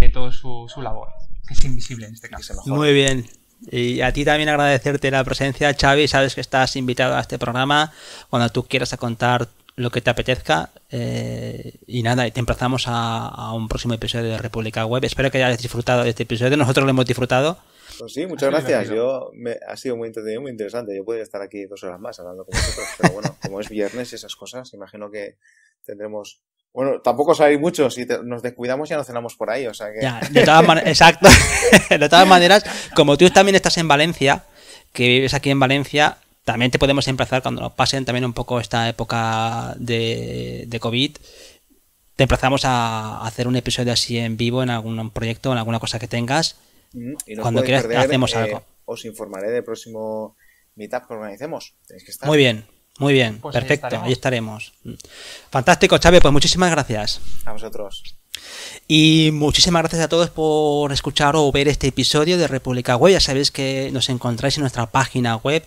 de eh, todo su, su labor, que es invisible en este caso. Muy bien. Y a ti también agradecerte la presencia, Xavi. Sabes que estás invitado a este programa cuando tú quieras a contar lo que te apetezca. Eh, y nada, te emplazamos a, un próximo episodio de República Web. Espero que hayas disfrutado de este episodio. Nosotros lo hemos disfrutado. Pues sí, muchas gracias. Yo me, ha sido muy muy interesante. Yo podría estar aquí dos horas más hablando con vosotros, pero bueno, como es viernes y esas cosas, imagino que tendremos bueno, tampoco sabéis mucho, si nos descuidamos ya no cenamos por ahí, o sea que... de todas maneras, *laughs* exacto. *laughs* de todas maneras, como tú también estás en Valencia, que vives aquí en Valencia, también te podemos emplazar cuando nos pasen también un poco esta época de, COVID. Te emplazamos a hacer un episodio así en vivo en algún proyecto, en alguna cosa que tengas. Mm, y cuando quieras hacemos eh, algo. Os informaré del próximo meetup que organicemos. Tenéis que estar. Muy bien, muy bien, pues perfecto, ahí estaremos. Fantástico, Chavi, pues muchísimas gracias. A vosotros. Y muchísimas gracias a todos por escuchar o ver este episodio de República Web. Ya sabéis que nos encontráis en nuestra página web,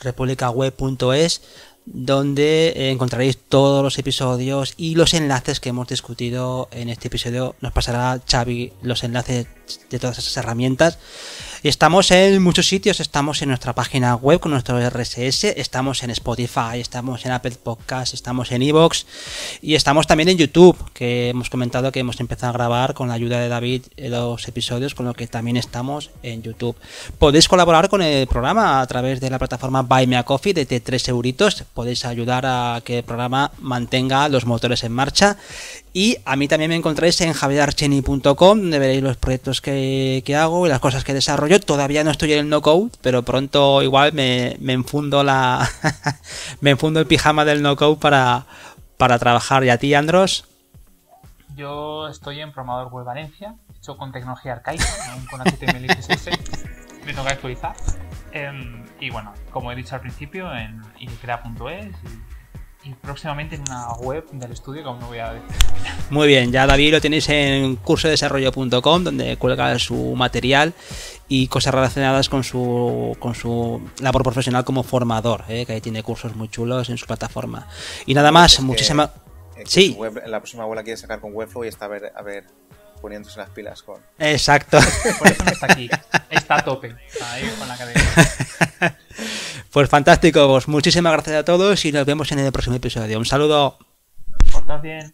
republicaweb.es, donde eh, encontraréis todos los episodios y los enlaces que hemos discutido en este episodio. Nos pasará Xavi los enlaces de todas esas herramientas. Estamos en muchos sitios, estamos en nuestra página web con nuestro RSS, estamos en Spotify, estamos en Apple Podcasts, estamos en Evox y estamos también en YouTube, que hemos comentado que hemos empezado a grabar con la ayuda de David los episodios, con lo que también estamos en YouTube. Podéis colaborar con el programa a través de la plataforma Buy Me a Coffee de 3 euritos, podéis ayudar a que el programa mantenga los motores en marcha y a mí también me encontráis en javierarcheni.com, donde veréis los proyectos que, hago y las cosas que desarrollo. Todavía no estoy en el no-code, pero pronto igual me, enfundo la *laughs* me enfundo el pijama del no-code para, trabajar. ¿Y a ti, Andros? Yo estoy en Promador Web Valencia, hecho con tecnología arcaica, *laughs* con HTML y CSS. Me toca actualizar. Em, y bueno, como he dicho al principio, en Increa.es y próximamente en una web del estudio que aún no voy a ver. Muy bien, ya David lo tenéis en cursodesarrollo.com donde cuelga su material y cosas relacionadas con su, con su labor profesional como formador, eh, que ahí tiene cursos muy chulos en su plataforma. Y nada más, muchísimas... Sí. la próxima web quiere sacar con Webflow y está a ver, a ver poniéndose las pilas con. Exacto. Por eso no está aquí. Está a tope. ahí con la cadena. *laughs* Pues fantástico, muchísimas gracias a todos y nos vemos en el próximo episodio. Un saludo. Portad bien.